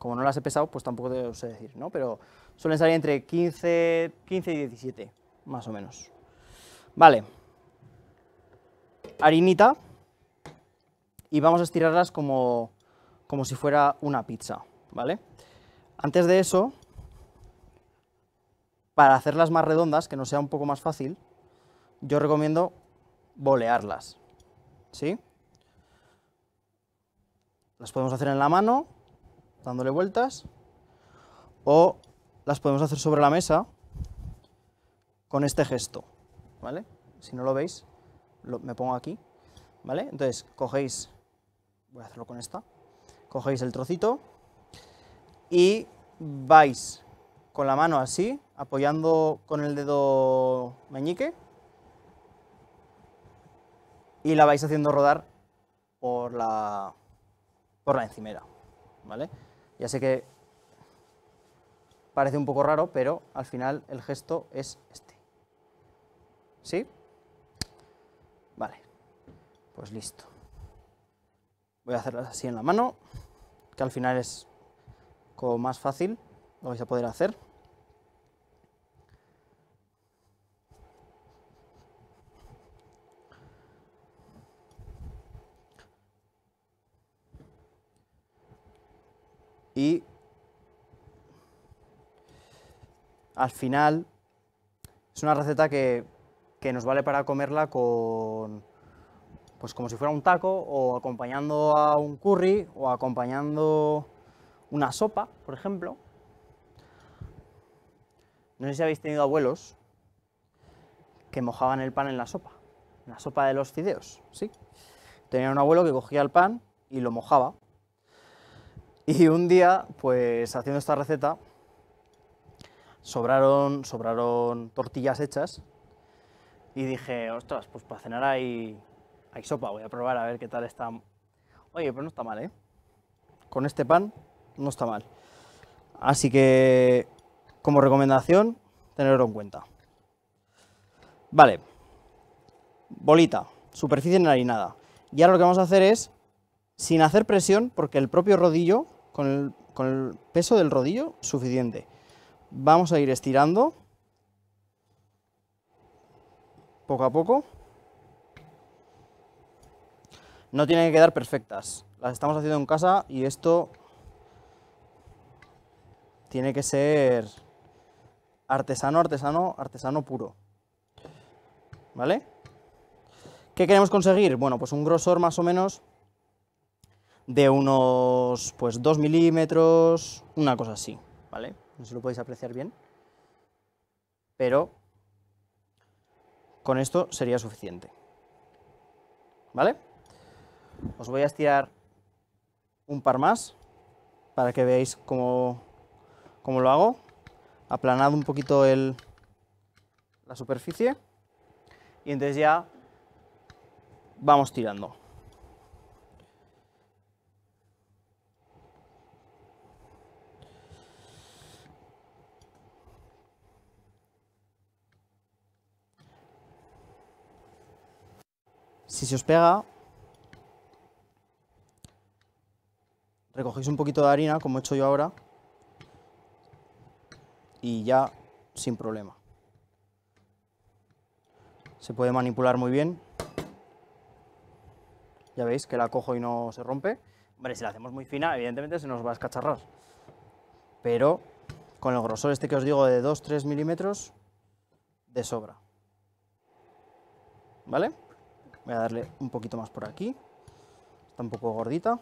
Como no las he pesado, pues tampoco te lo decir, ¿no? Pero suelen salir entre 15, 15 y 17, más o menos. Vale. Harinita. Y vamos a estirarlas como, como si fuera una pizza, ¿vale? Antes de eso, para hacerlas más redondas, que no sea un poco más fácil, yo recomiendo bolearlas. ¿Sí? Las podemos hacer en la mano, dándole vueltas, o las podemos hacer sobre la mesa con este gesto, ¿vale? Si no lo veis, me pongo aquí, ¿vale? Entonces, cogéis, voy a hacerlo con esta, cogéis el trocito y vais con la mano así, apoyando con el dedo meñique y la vais haciendo rodar por la, por la encimera, ¿vale? Ya sé que parece un poco raro, pero al final el gesto es este. ¿Sí? Vale, pues listo. Voy a hacerlas así en la mano, que al final es como más fácil lo vais a poder hacer. Y al final es una receta que, que nos vale para comerla con, pues como si fuera un taco o acompañando a un curry o acompañando una sopa, por ejemplo. No sé si habéis tenido abuelos que mojaban el pan en la sopa, en la sopa de los fideos, ¿sí? Tenía un abuelo que cogía el pan y lo mojaba. Y un día, pues haciendo esta receta, sobraron, sobraron tortillas hechas y dije, ostras, pues para cenar hay, hay sopa, voy a probar a ver qué tal está. Oye, pero no está mal, ¿eh? Con este pan no está mal. Así que como recomendación, tenerlo en cuenta. Vale, bolita, superficie enharinada. Y ahora lo que vamos a hacer es, sin hacer presión, porque el propio rodillo, con el, con el peso del rodillo, suficiente. Vamos a ir estirando poco a poco. No tienen que quedar perfectas. Las estamos haciendo en casa y esto tiene que ser artesano, artesano, artesano puro. ¿Vale? ¿Qué queremos conseguir? Bueno, pues un grosor más o menos de unos pues 2 milímetros, una cosa así, ¿vale? No sé si lo podéis apreciar bien, pero con esto sería suficiente, ¿vale? Os voy a estirar un par más para que veáis cómo, cómo lo hago aplanado un poquito el, la superficie y entonces ya vamos tirando. Si se os pega, recogéis un poquito de harina, como he hecho yo ahora, y ya sin problema. Se puede manipular muy bien. Ya veis que la cojo y no se rompe. Hombre, si la hacemos muy fina, evidentemente se nos va a escacharrar. Pero con el grosor este que os digo de 2-3 milímetros, de sobra. ¿Vale? Voy a darle un poquito más por aquí. Está un poco gordita.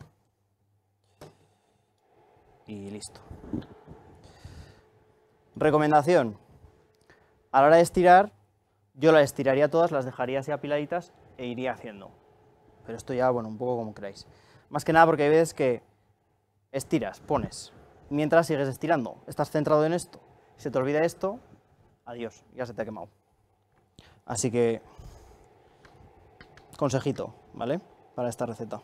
Y listo. Recomendación. A la hora de estirar, yo las estiraría todas, las dejaría así apiladitas e iría haciendo. Pero esto ya, bueno, un poco como queráis. Más que nada porque hay veces que estiras, pones, mientras sigues estirando. Estás centrado en esto. se te olvida esto, adiós, ya se te ha quemado. Así que, consejito, ¿vale? Para esta receta.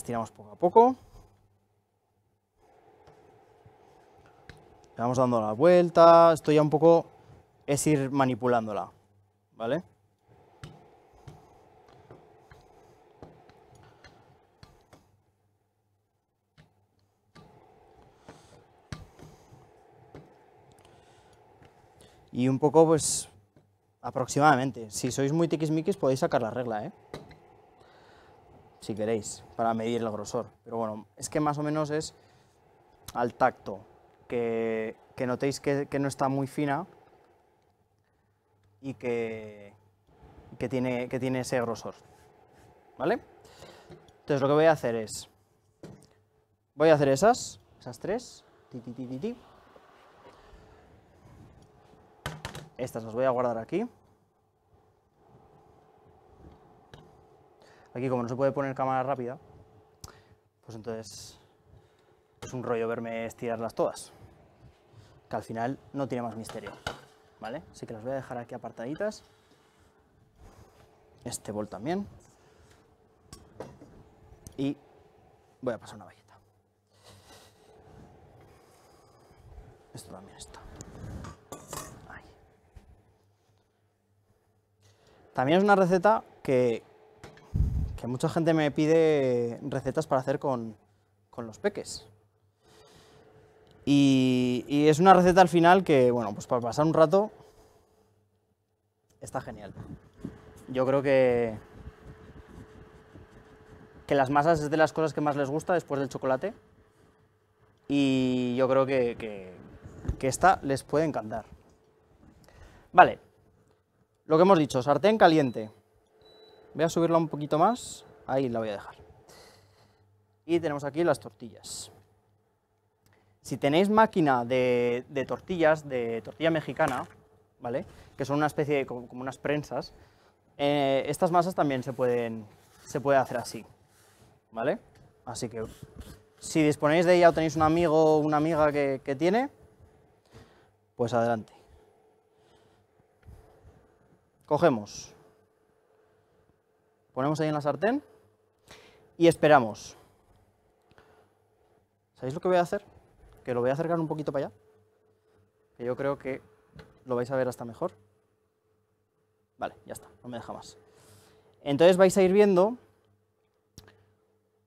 Estiramos poco a poco. Le vamos dando la vuelta. Esto ya un poco es ir manipulándola. ¿Vale? Y un poco, pues, aproximadamente. Si sois muy tiquismiquis podéis sacar la regla, ¿eh? si queréis, para medir el grosor. Pero bueno, es que más o menos es al tacto, que, notéis que, no está muy fina y que, que, tiene, que tiene ese grosor. ¿Vale? Entonces lo que voy a hacer es, voy a hacer esas, esas tres, estas las voy a guardar aquí. Aquí como no se puede poner cámara rápida, pues entonces es un rollo verme estirarlas todas, que al final no tiene más misterio, ¿vale? Así que las voy a dejar aquí apartaditas, este bol también, y voy a pasar una valleta. Esto también está. Ahí. También es una receta que, que mucha gente me pide recetas para hacer con, los peques. Y, es una receta al final que, bueno, pues para pasar un rato está genial. Yo creo que, que las masas es de las cosas que más les gusta después del chocolate. Y yo creo que, que, que esta les puede encantar. Vale, lo que hemos dicho, sartén caliente. Voy a subirla un poquito más, ahí la voy a dejar. Y tenemos aquí las tortillas. Si tenéis máquina de, tortillas, de tortilla mexicana, ¿vale? que son una especie de como, unas prensas, eh, estas masas también se pueden se puede hacer así, ¿vale? Así que si disponéis de ella o tenéis un amigo o una amiga que tiene, pues adelante. Cogemos ponemos ahí en la sartén y esperamos. ¿Sabéis lo que voy a hacer? Que lo voy a acercar un poquito para allá, que yo creo que lo vais a ver hasta mejor. Vale, ya está, no me deja más. Entonces vais a ir viendo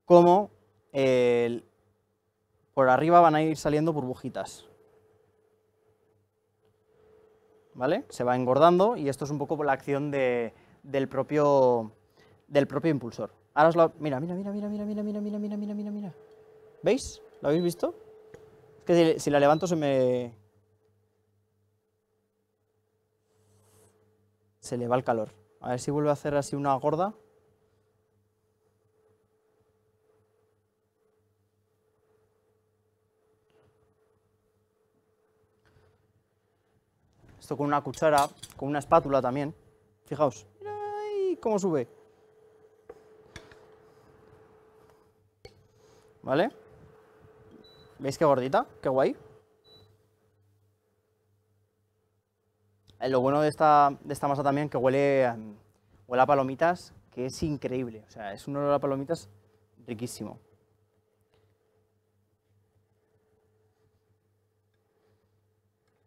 cómo por arriba van a ir saliendo burbujitas. ¿Vale? Se va engordando y esto es un poco la acción del propio del propio impulsor. Ahora os lo... Mira, mira, mira, mira, mira, mira, mira, mira, mira, mira, mira, ¿Veis? ¿Lo habéis visto? Es que si, si la levanto se me... Se le va el calor. A ver si vuelve a hacer así una gorda. Esto con una cuchara, con una espátula también. Fijaos. Mira ahí cómo sube. ¿Vale? ¿Veis qué gordita? Qué guay. Eh, lo bueno de esta, esta masa también que huele, huele a palomitas, que es increíble. O sea, es un olor a palomitas riquísimo.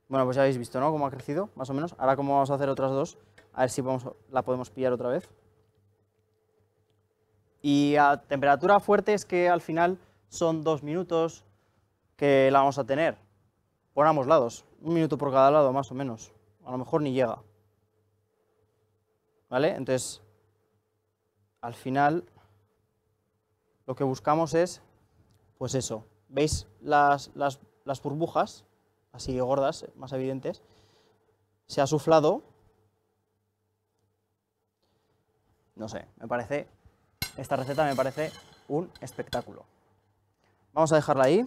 Bueno, pues ya habéis visto, ¿no? Cómo ha crecido, más o menos. Ahora cómo vamos a hacer otras dos, a ver si la podemos pillar otra vez. Y a temperatura fuerte es que al final son dos minutos que la vamos a tener por ambos lados, un minuto por cada lado más o menos, a lo mejor ni llega. ¿Vale? Entonces, al final lo que buscamos es, pues eso, ¿veis las, las burbujas, así gordas, más evidentes? Se ha suflado, no sé, me parece, esta receta me parece un espectáculo. Vamos a dejarla ahí.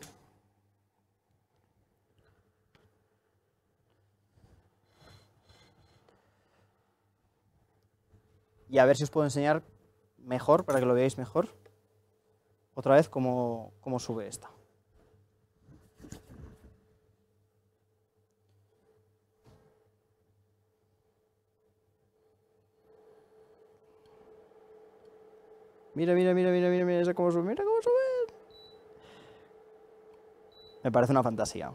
Y a ver si os puedo enseñar mejor, para que lo veáis mejor, otra vez cómo, cómo sube esta. Mira, mira, mira, mira, mira, mira, cómo sube, mira cómo sube me parece una fantasía.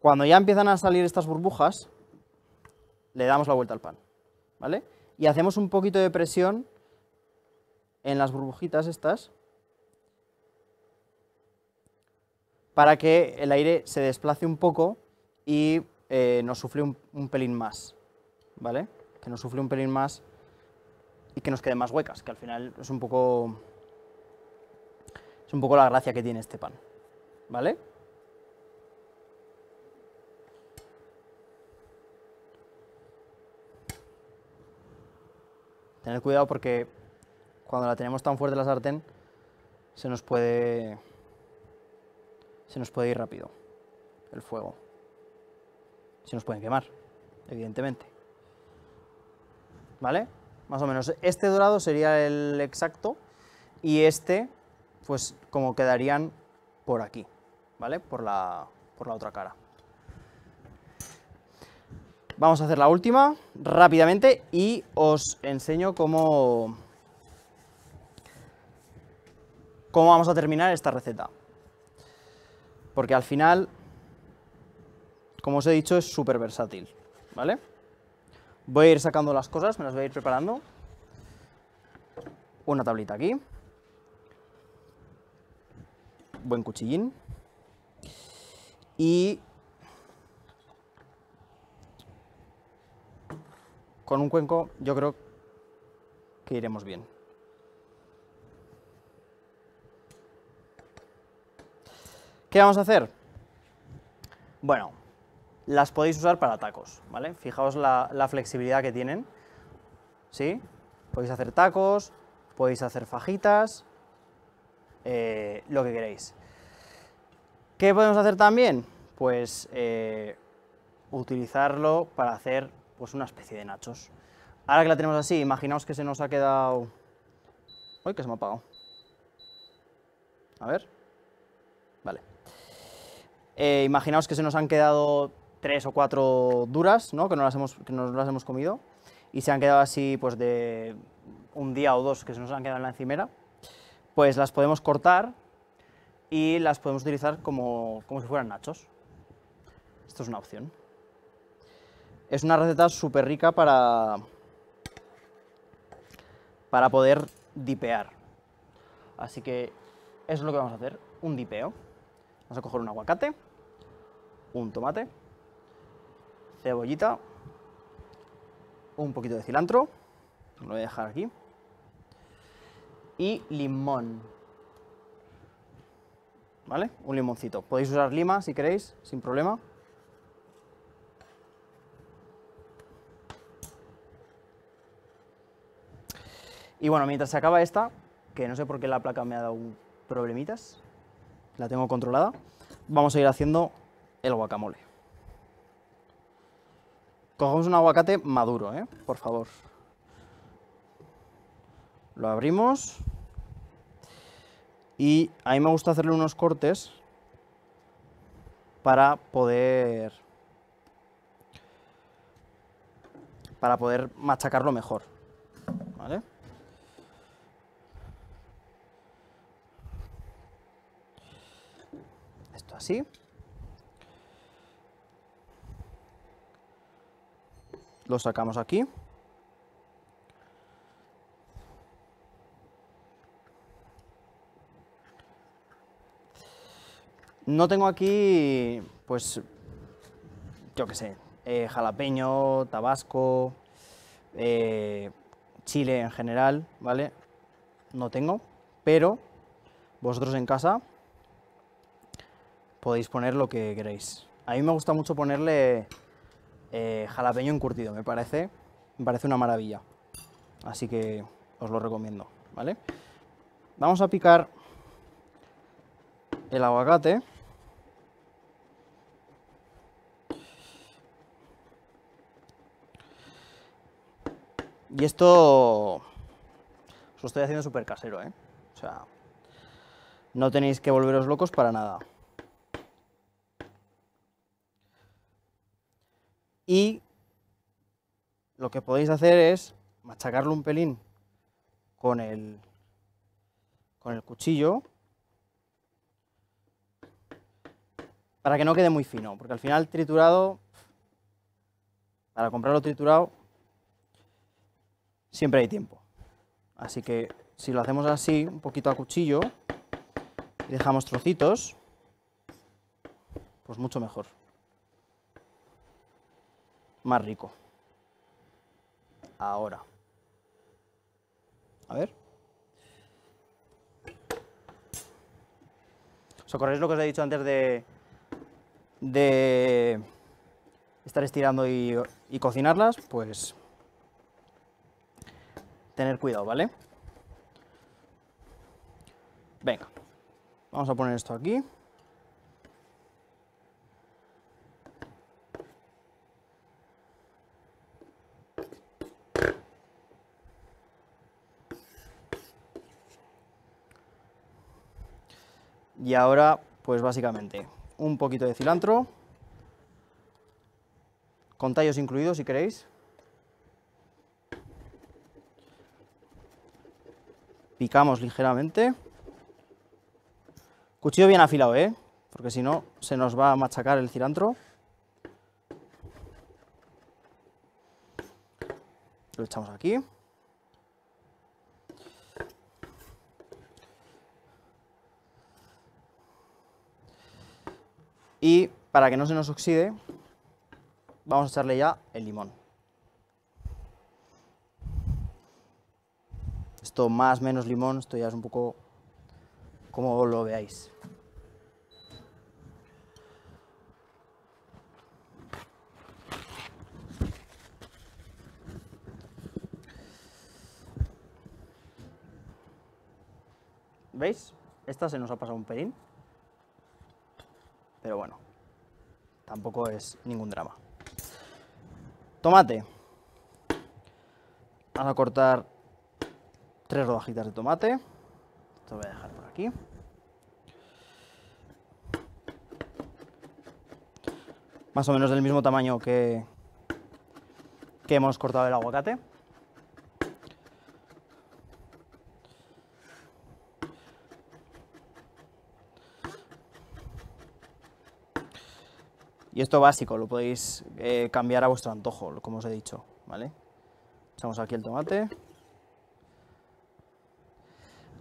Cuando ya empiezan a salir estas burbujas, le damos la vuelta al pan, ¿vale? Y hacemos un poquito de presión en las burbujitas estas para que el aire se desplace un poco y eh, nos sufre un, pelín más, ¿vale? Que nos sufre un pelín más y que nos queden más huecas, que al final es un poco es un poco la gracia que tiene este pan, ¿vale? Tener cuidado porque cuando la tenemos tan fuerte la sartén se nos puede se nos puede ir rápido el fuego. Se nos pueden quemar, evidentemente. ¿Vale? Más o menos. Este dorado sería el exacto y este pues como quedarían por aquí, ¿vale? Por la, por la otra cara. Vamos a hacer la última rápidamente y os enseño cómo, cómo vamos a terminar esta receta. Porque al final, como os he dicho, es súper versátil, ¿vale? Voy a ir sacando las cosas, me las voy a ir preparando. Una tablita aquí buen cuchillín. Y con un cuenco yo creo que iremos bien. ¿Qué vamos a hacer? Bueno, las podéis usar para tacos, ¿vale? Fijaos la, la flexibilidad que tienen, ¿sí? Podéis hacer tacos, podéis hacer fajitas, eh, lo que queréis. ¿Qué podemos hacer también? Pues eh, utilizarlo para hacer pues, una especie de nachos. Ahora que la tenemos así, imaginaos que se nos ha quedado... Uy, que se me ha apagado. A ver. Vale. Eh, imaginaos que se nos han quedado tres o cuatro duras, ¿no? Que no las hemos, que las hemos comido. Y se han quedado así, pues, de un día o dos que se nos han quedado en la encimera pues las podemos cortar y las podemos utilizar como, si fueran nachos. Esto es una opción. Es una receta súper rica para, para poder dipear. Así que eso es lo que vamos a hacer, un dipeo. Vamos a coger un aguacate, un tomate, cebollita, un poquito de cilantro, lo voy a dejar aquí, y limón. ¿Vale? Un limoncito. Podéis usar lima si queréis, sin problema. Y bueno, mientras se acaba esta, que no sé por qué la placa me ha dado problemitas, la tengo controlada, vamos a ir haciendo el guacamole. Cogemos un aguacate maduro, ¿eh? Por favor. Lo abrimos. Y a mí me gusta hacerle unos cortes para poder... Para poder machacarlo mejor. ¿Vale? Esto así. Lo sacamos aquí. No tengo aquí, pues, yo qué sé, eh, jalapeño, tabasco, eh, chile en general, ¿vale? No tengo, pero vosotros en casa podéis poner lo que queréis. A mí me gusta mucho ponerle eh, jalapeño encurtido, me parece, me parece una maravilla. Así que os lo recomiendo, ¿vale? Vamos a picar el aguacate. Y esto os lo estoy haciendo súper casero, ¿eh? O sea, no tenéis que volveros locos para nada. Y lo que podéis hacer es machacarlo un pelín con el, con el cuchillo para que no quede muy fino, porque al final triturado, para comprarlo triturado, siempre hay tiempo. Así que si lo hacemos así, un poquito a cuchillo, y dejamos trocitos, pues mucho mejor. Más rico. Ahora. A ver. ¿Os acordáis lo que os he dicho antes de, de estar estirando y, y cocinarlas? Pues tener cuidado, ¿vale? Venga, vamos a poner esto aquí. Y ahora, pues básicamente, un poquito de cilantro, con tallos incluidos si queréis, picamos ligeramente. Cuchillo bien afilado, ¿eh? Porque si no, se nos va a machacar el cilantro. Lo echamos aquí. Y para que no se nos oxide, vamos a echarle ya el limón. esto más, menos limón, esto ya es un poco como lo veáis. ¿Veis? Esta se nos ha pasado un pelín, pero bueno, tampoco es ningún drama. Tomate. Vamos a cortar tres rodajitas de tomate. Esto voy a dejar por aquí. Más o menos del mismo tamaño que, que hemos cortado el aguacate. Y esto básico, lo podéis eh, cambiar a vuestro antojo, como os he dicho, ¿vale? Echamos aquí el tomate.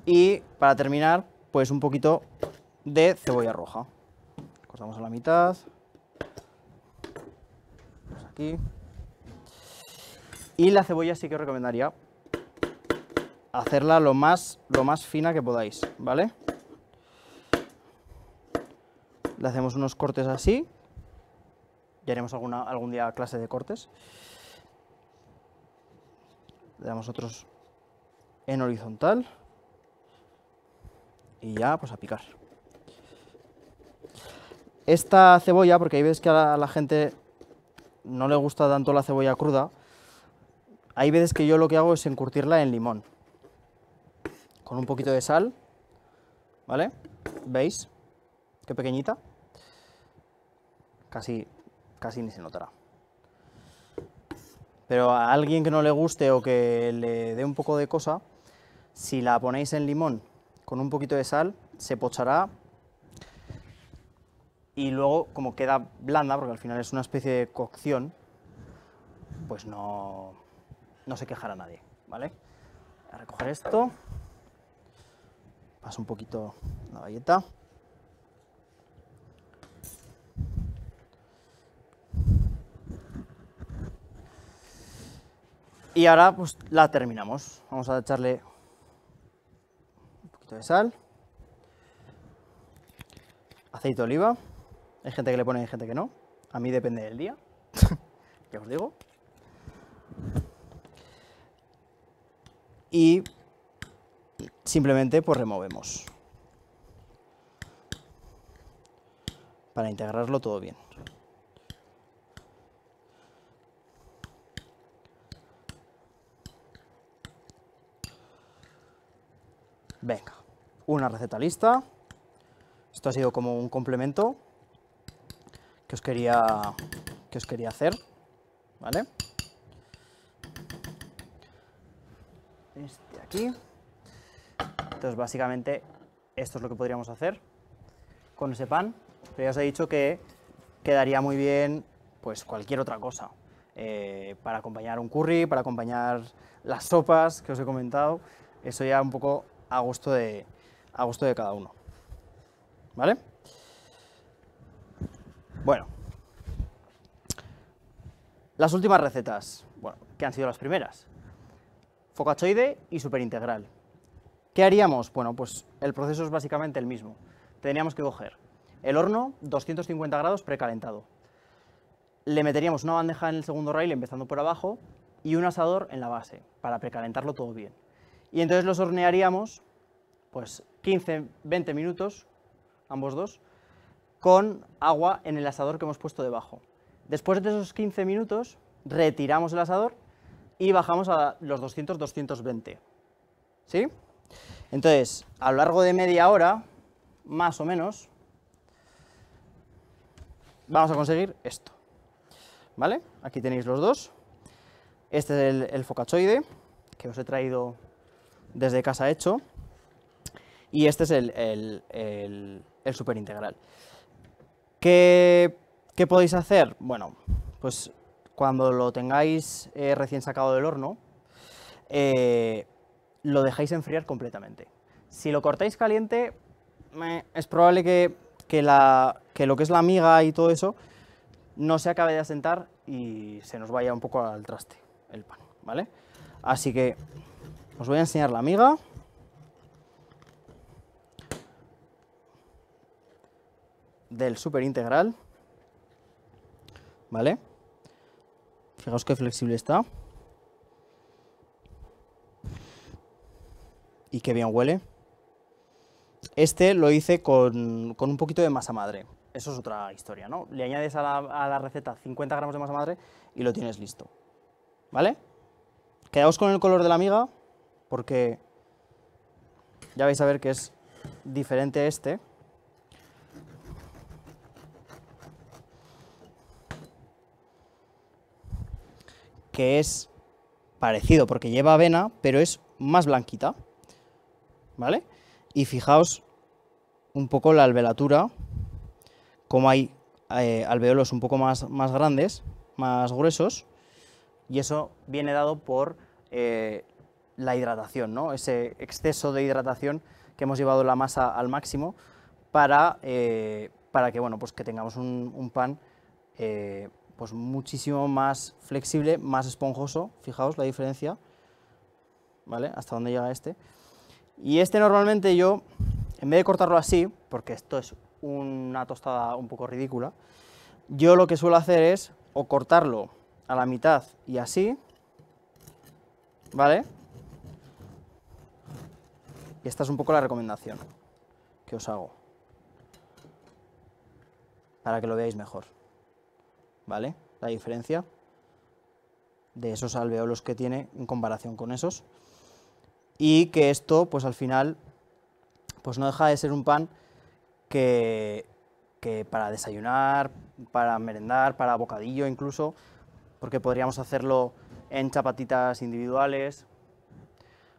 Y para terminar, pues un poquito de cebolla roja. Cortamos a la mitad. aquí. Y la cebolla sí que os recomendaría hacerla lo más, lo más fina que podáis, ¿vale? Le hacemos unos cortes así. Ya haremos alguna, algún día clase de cortes. Le damos otros en horizontal y ya pues a picar. Esta cebolla, porque hay veces que a la gente no le gusta tanto la cebolla cruda, hay veces que yo lo que hago es encurtirla en limón, con un poquito de sal, ¿vale? ¿Veis? Qué pequeñita. Casi, casi ni se notará. Pero a alguien que no le guste o que le dé un poco de cosa, si la ponéis en limón con un poquito de sal, se pochará y luego como queda blanda, porque al final es una especie de cocción, pues no, no se quejará nadie, ¿vale? Voy a recoger esto, paso un poquito la galleta. Y ahora pues la terminamos, vamos a echarle de sal, aceite de oliva. Hay gente que le pone, hay gente que no. A mí depende del día, que os digo. Y simplemente pues removemos. Para integrarlo todo bien. una receta lista. Esto ha sido como un complemento que os quería, que os quería hacer, ¿vale? Este aquí. Entonces, básicamente, esto es lo que podríamos hacer con ese pan. Pero ya os he dicho que quedaría muy bien pues cualquier otra cosa. Eh, para acompañar un curry, para acompañar las sopas que os he comentado. Eso ya un poco a gusto de, a gusto de cada uno. ¿Vale? Bueno. Las últimas recetas, bueno, que han sido las primeras. Focachoide y superintegral. ¿Qué haríamos? Bueno, pues el proceso es básicamente el mismo. Teníamos que coger el horno 250 grados precalentado. Le meteríamos una bandeja en el segundo rail empezando por abajo y un asador en la base para precalentarlo todo bien. Y entonces los hornearíamos pues 15, 20 minutos, ambos dos, con agua en el asador que hemos puesto debajo. Después de esos 15 minutos, retiramos el asador y bajamos a los 200, 220. ¿Sí? Entonces, a lo largo de media hora, más o menos, vamos a conseguir esto. ¿Vale? Aquí tenéis los dos. Este es el, el focachoide, que os he traído desde casa hecho. Y este es el, superintegral. ¿Qué, podéis hacer? Bueno, pues cuando lo tengáis eh, recién sacado del horno, eh, lo dejáis enfriar completamente. Si lo cortáis caliente, es probable que, lo que es la miga y todo eso no se acabe de asentar y se nos vaya un poco al traste el pan, ¿vale? Así que os voy a enseñar la miga. del integral, ¿vale? Fijaos qué flexible está. Y qué bien huele. Este lo hice con, un poquito de masa madre. Eso es otra historia, ¿no? Le añades a la, a la receta 50 gramos de masa madre y lo tienes listo. ¿Vale? Quedaos con el color de la miga porque ya vais a ver que es diferente este. es parecido, porque lleva avena, pero es más blanquita, ¿vale? Y fijaos un poco la alvelatura como hay eh, alveolos un poco más, más grandes, más gruesos, y eso viene dado por eh, la hidratación, ¿no? ese exceso de hidratación que hemos llevado la masa al máximo para, eh, para que, bueno, pues que tengamos un, pan pues muchísimo más flexible, más esponjoso, fijaos la diferencia, ¿vale? Hasta dónde llega este. Y este normalmente yo, en vez de cortarlo así, porque esto es una tostada un poco ridícula, yo lo que suelo hacer es o cortarlo a la mitad y así, ¿vale? Y esta es un poco la recomendación que os hago, para que lo veáis mejor. ¿vale? La diferencia de esos alveolos que tiene en comparación con esos. Y que esto, pues al final, pues no deja de ser un pan que, para desayunar, para merendar, para bocadillo incluso, porque podríamos hacerlo en chapatitas individuales,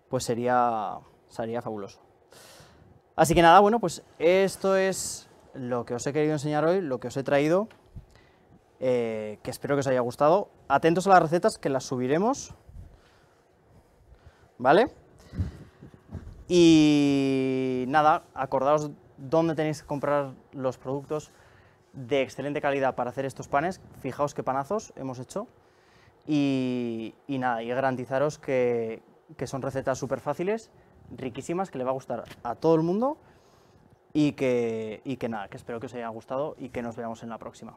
pues sería, sería fabuloso. Así que nada, bueno, pues esto es lo que os he querido enseñar hoy, lo que os he traído. Eh, que espero que os haya gustado. Atentos a las recetas que las subiremos, ¿vale? Y nada, acordaos dónde tenéis que comprar los productos de excelente calidad para hacer estos panes. Fijaos qué panazos hemos hecho. Y, nada, y garantizaros que, son recetas súper fáciles, riquísimas, que le va a gustar a todo el mundo y que, y que nada, que espero que os haya gustado y que nos veamos en la próxima.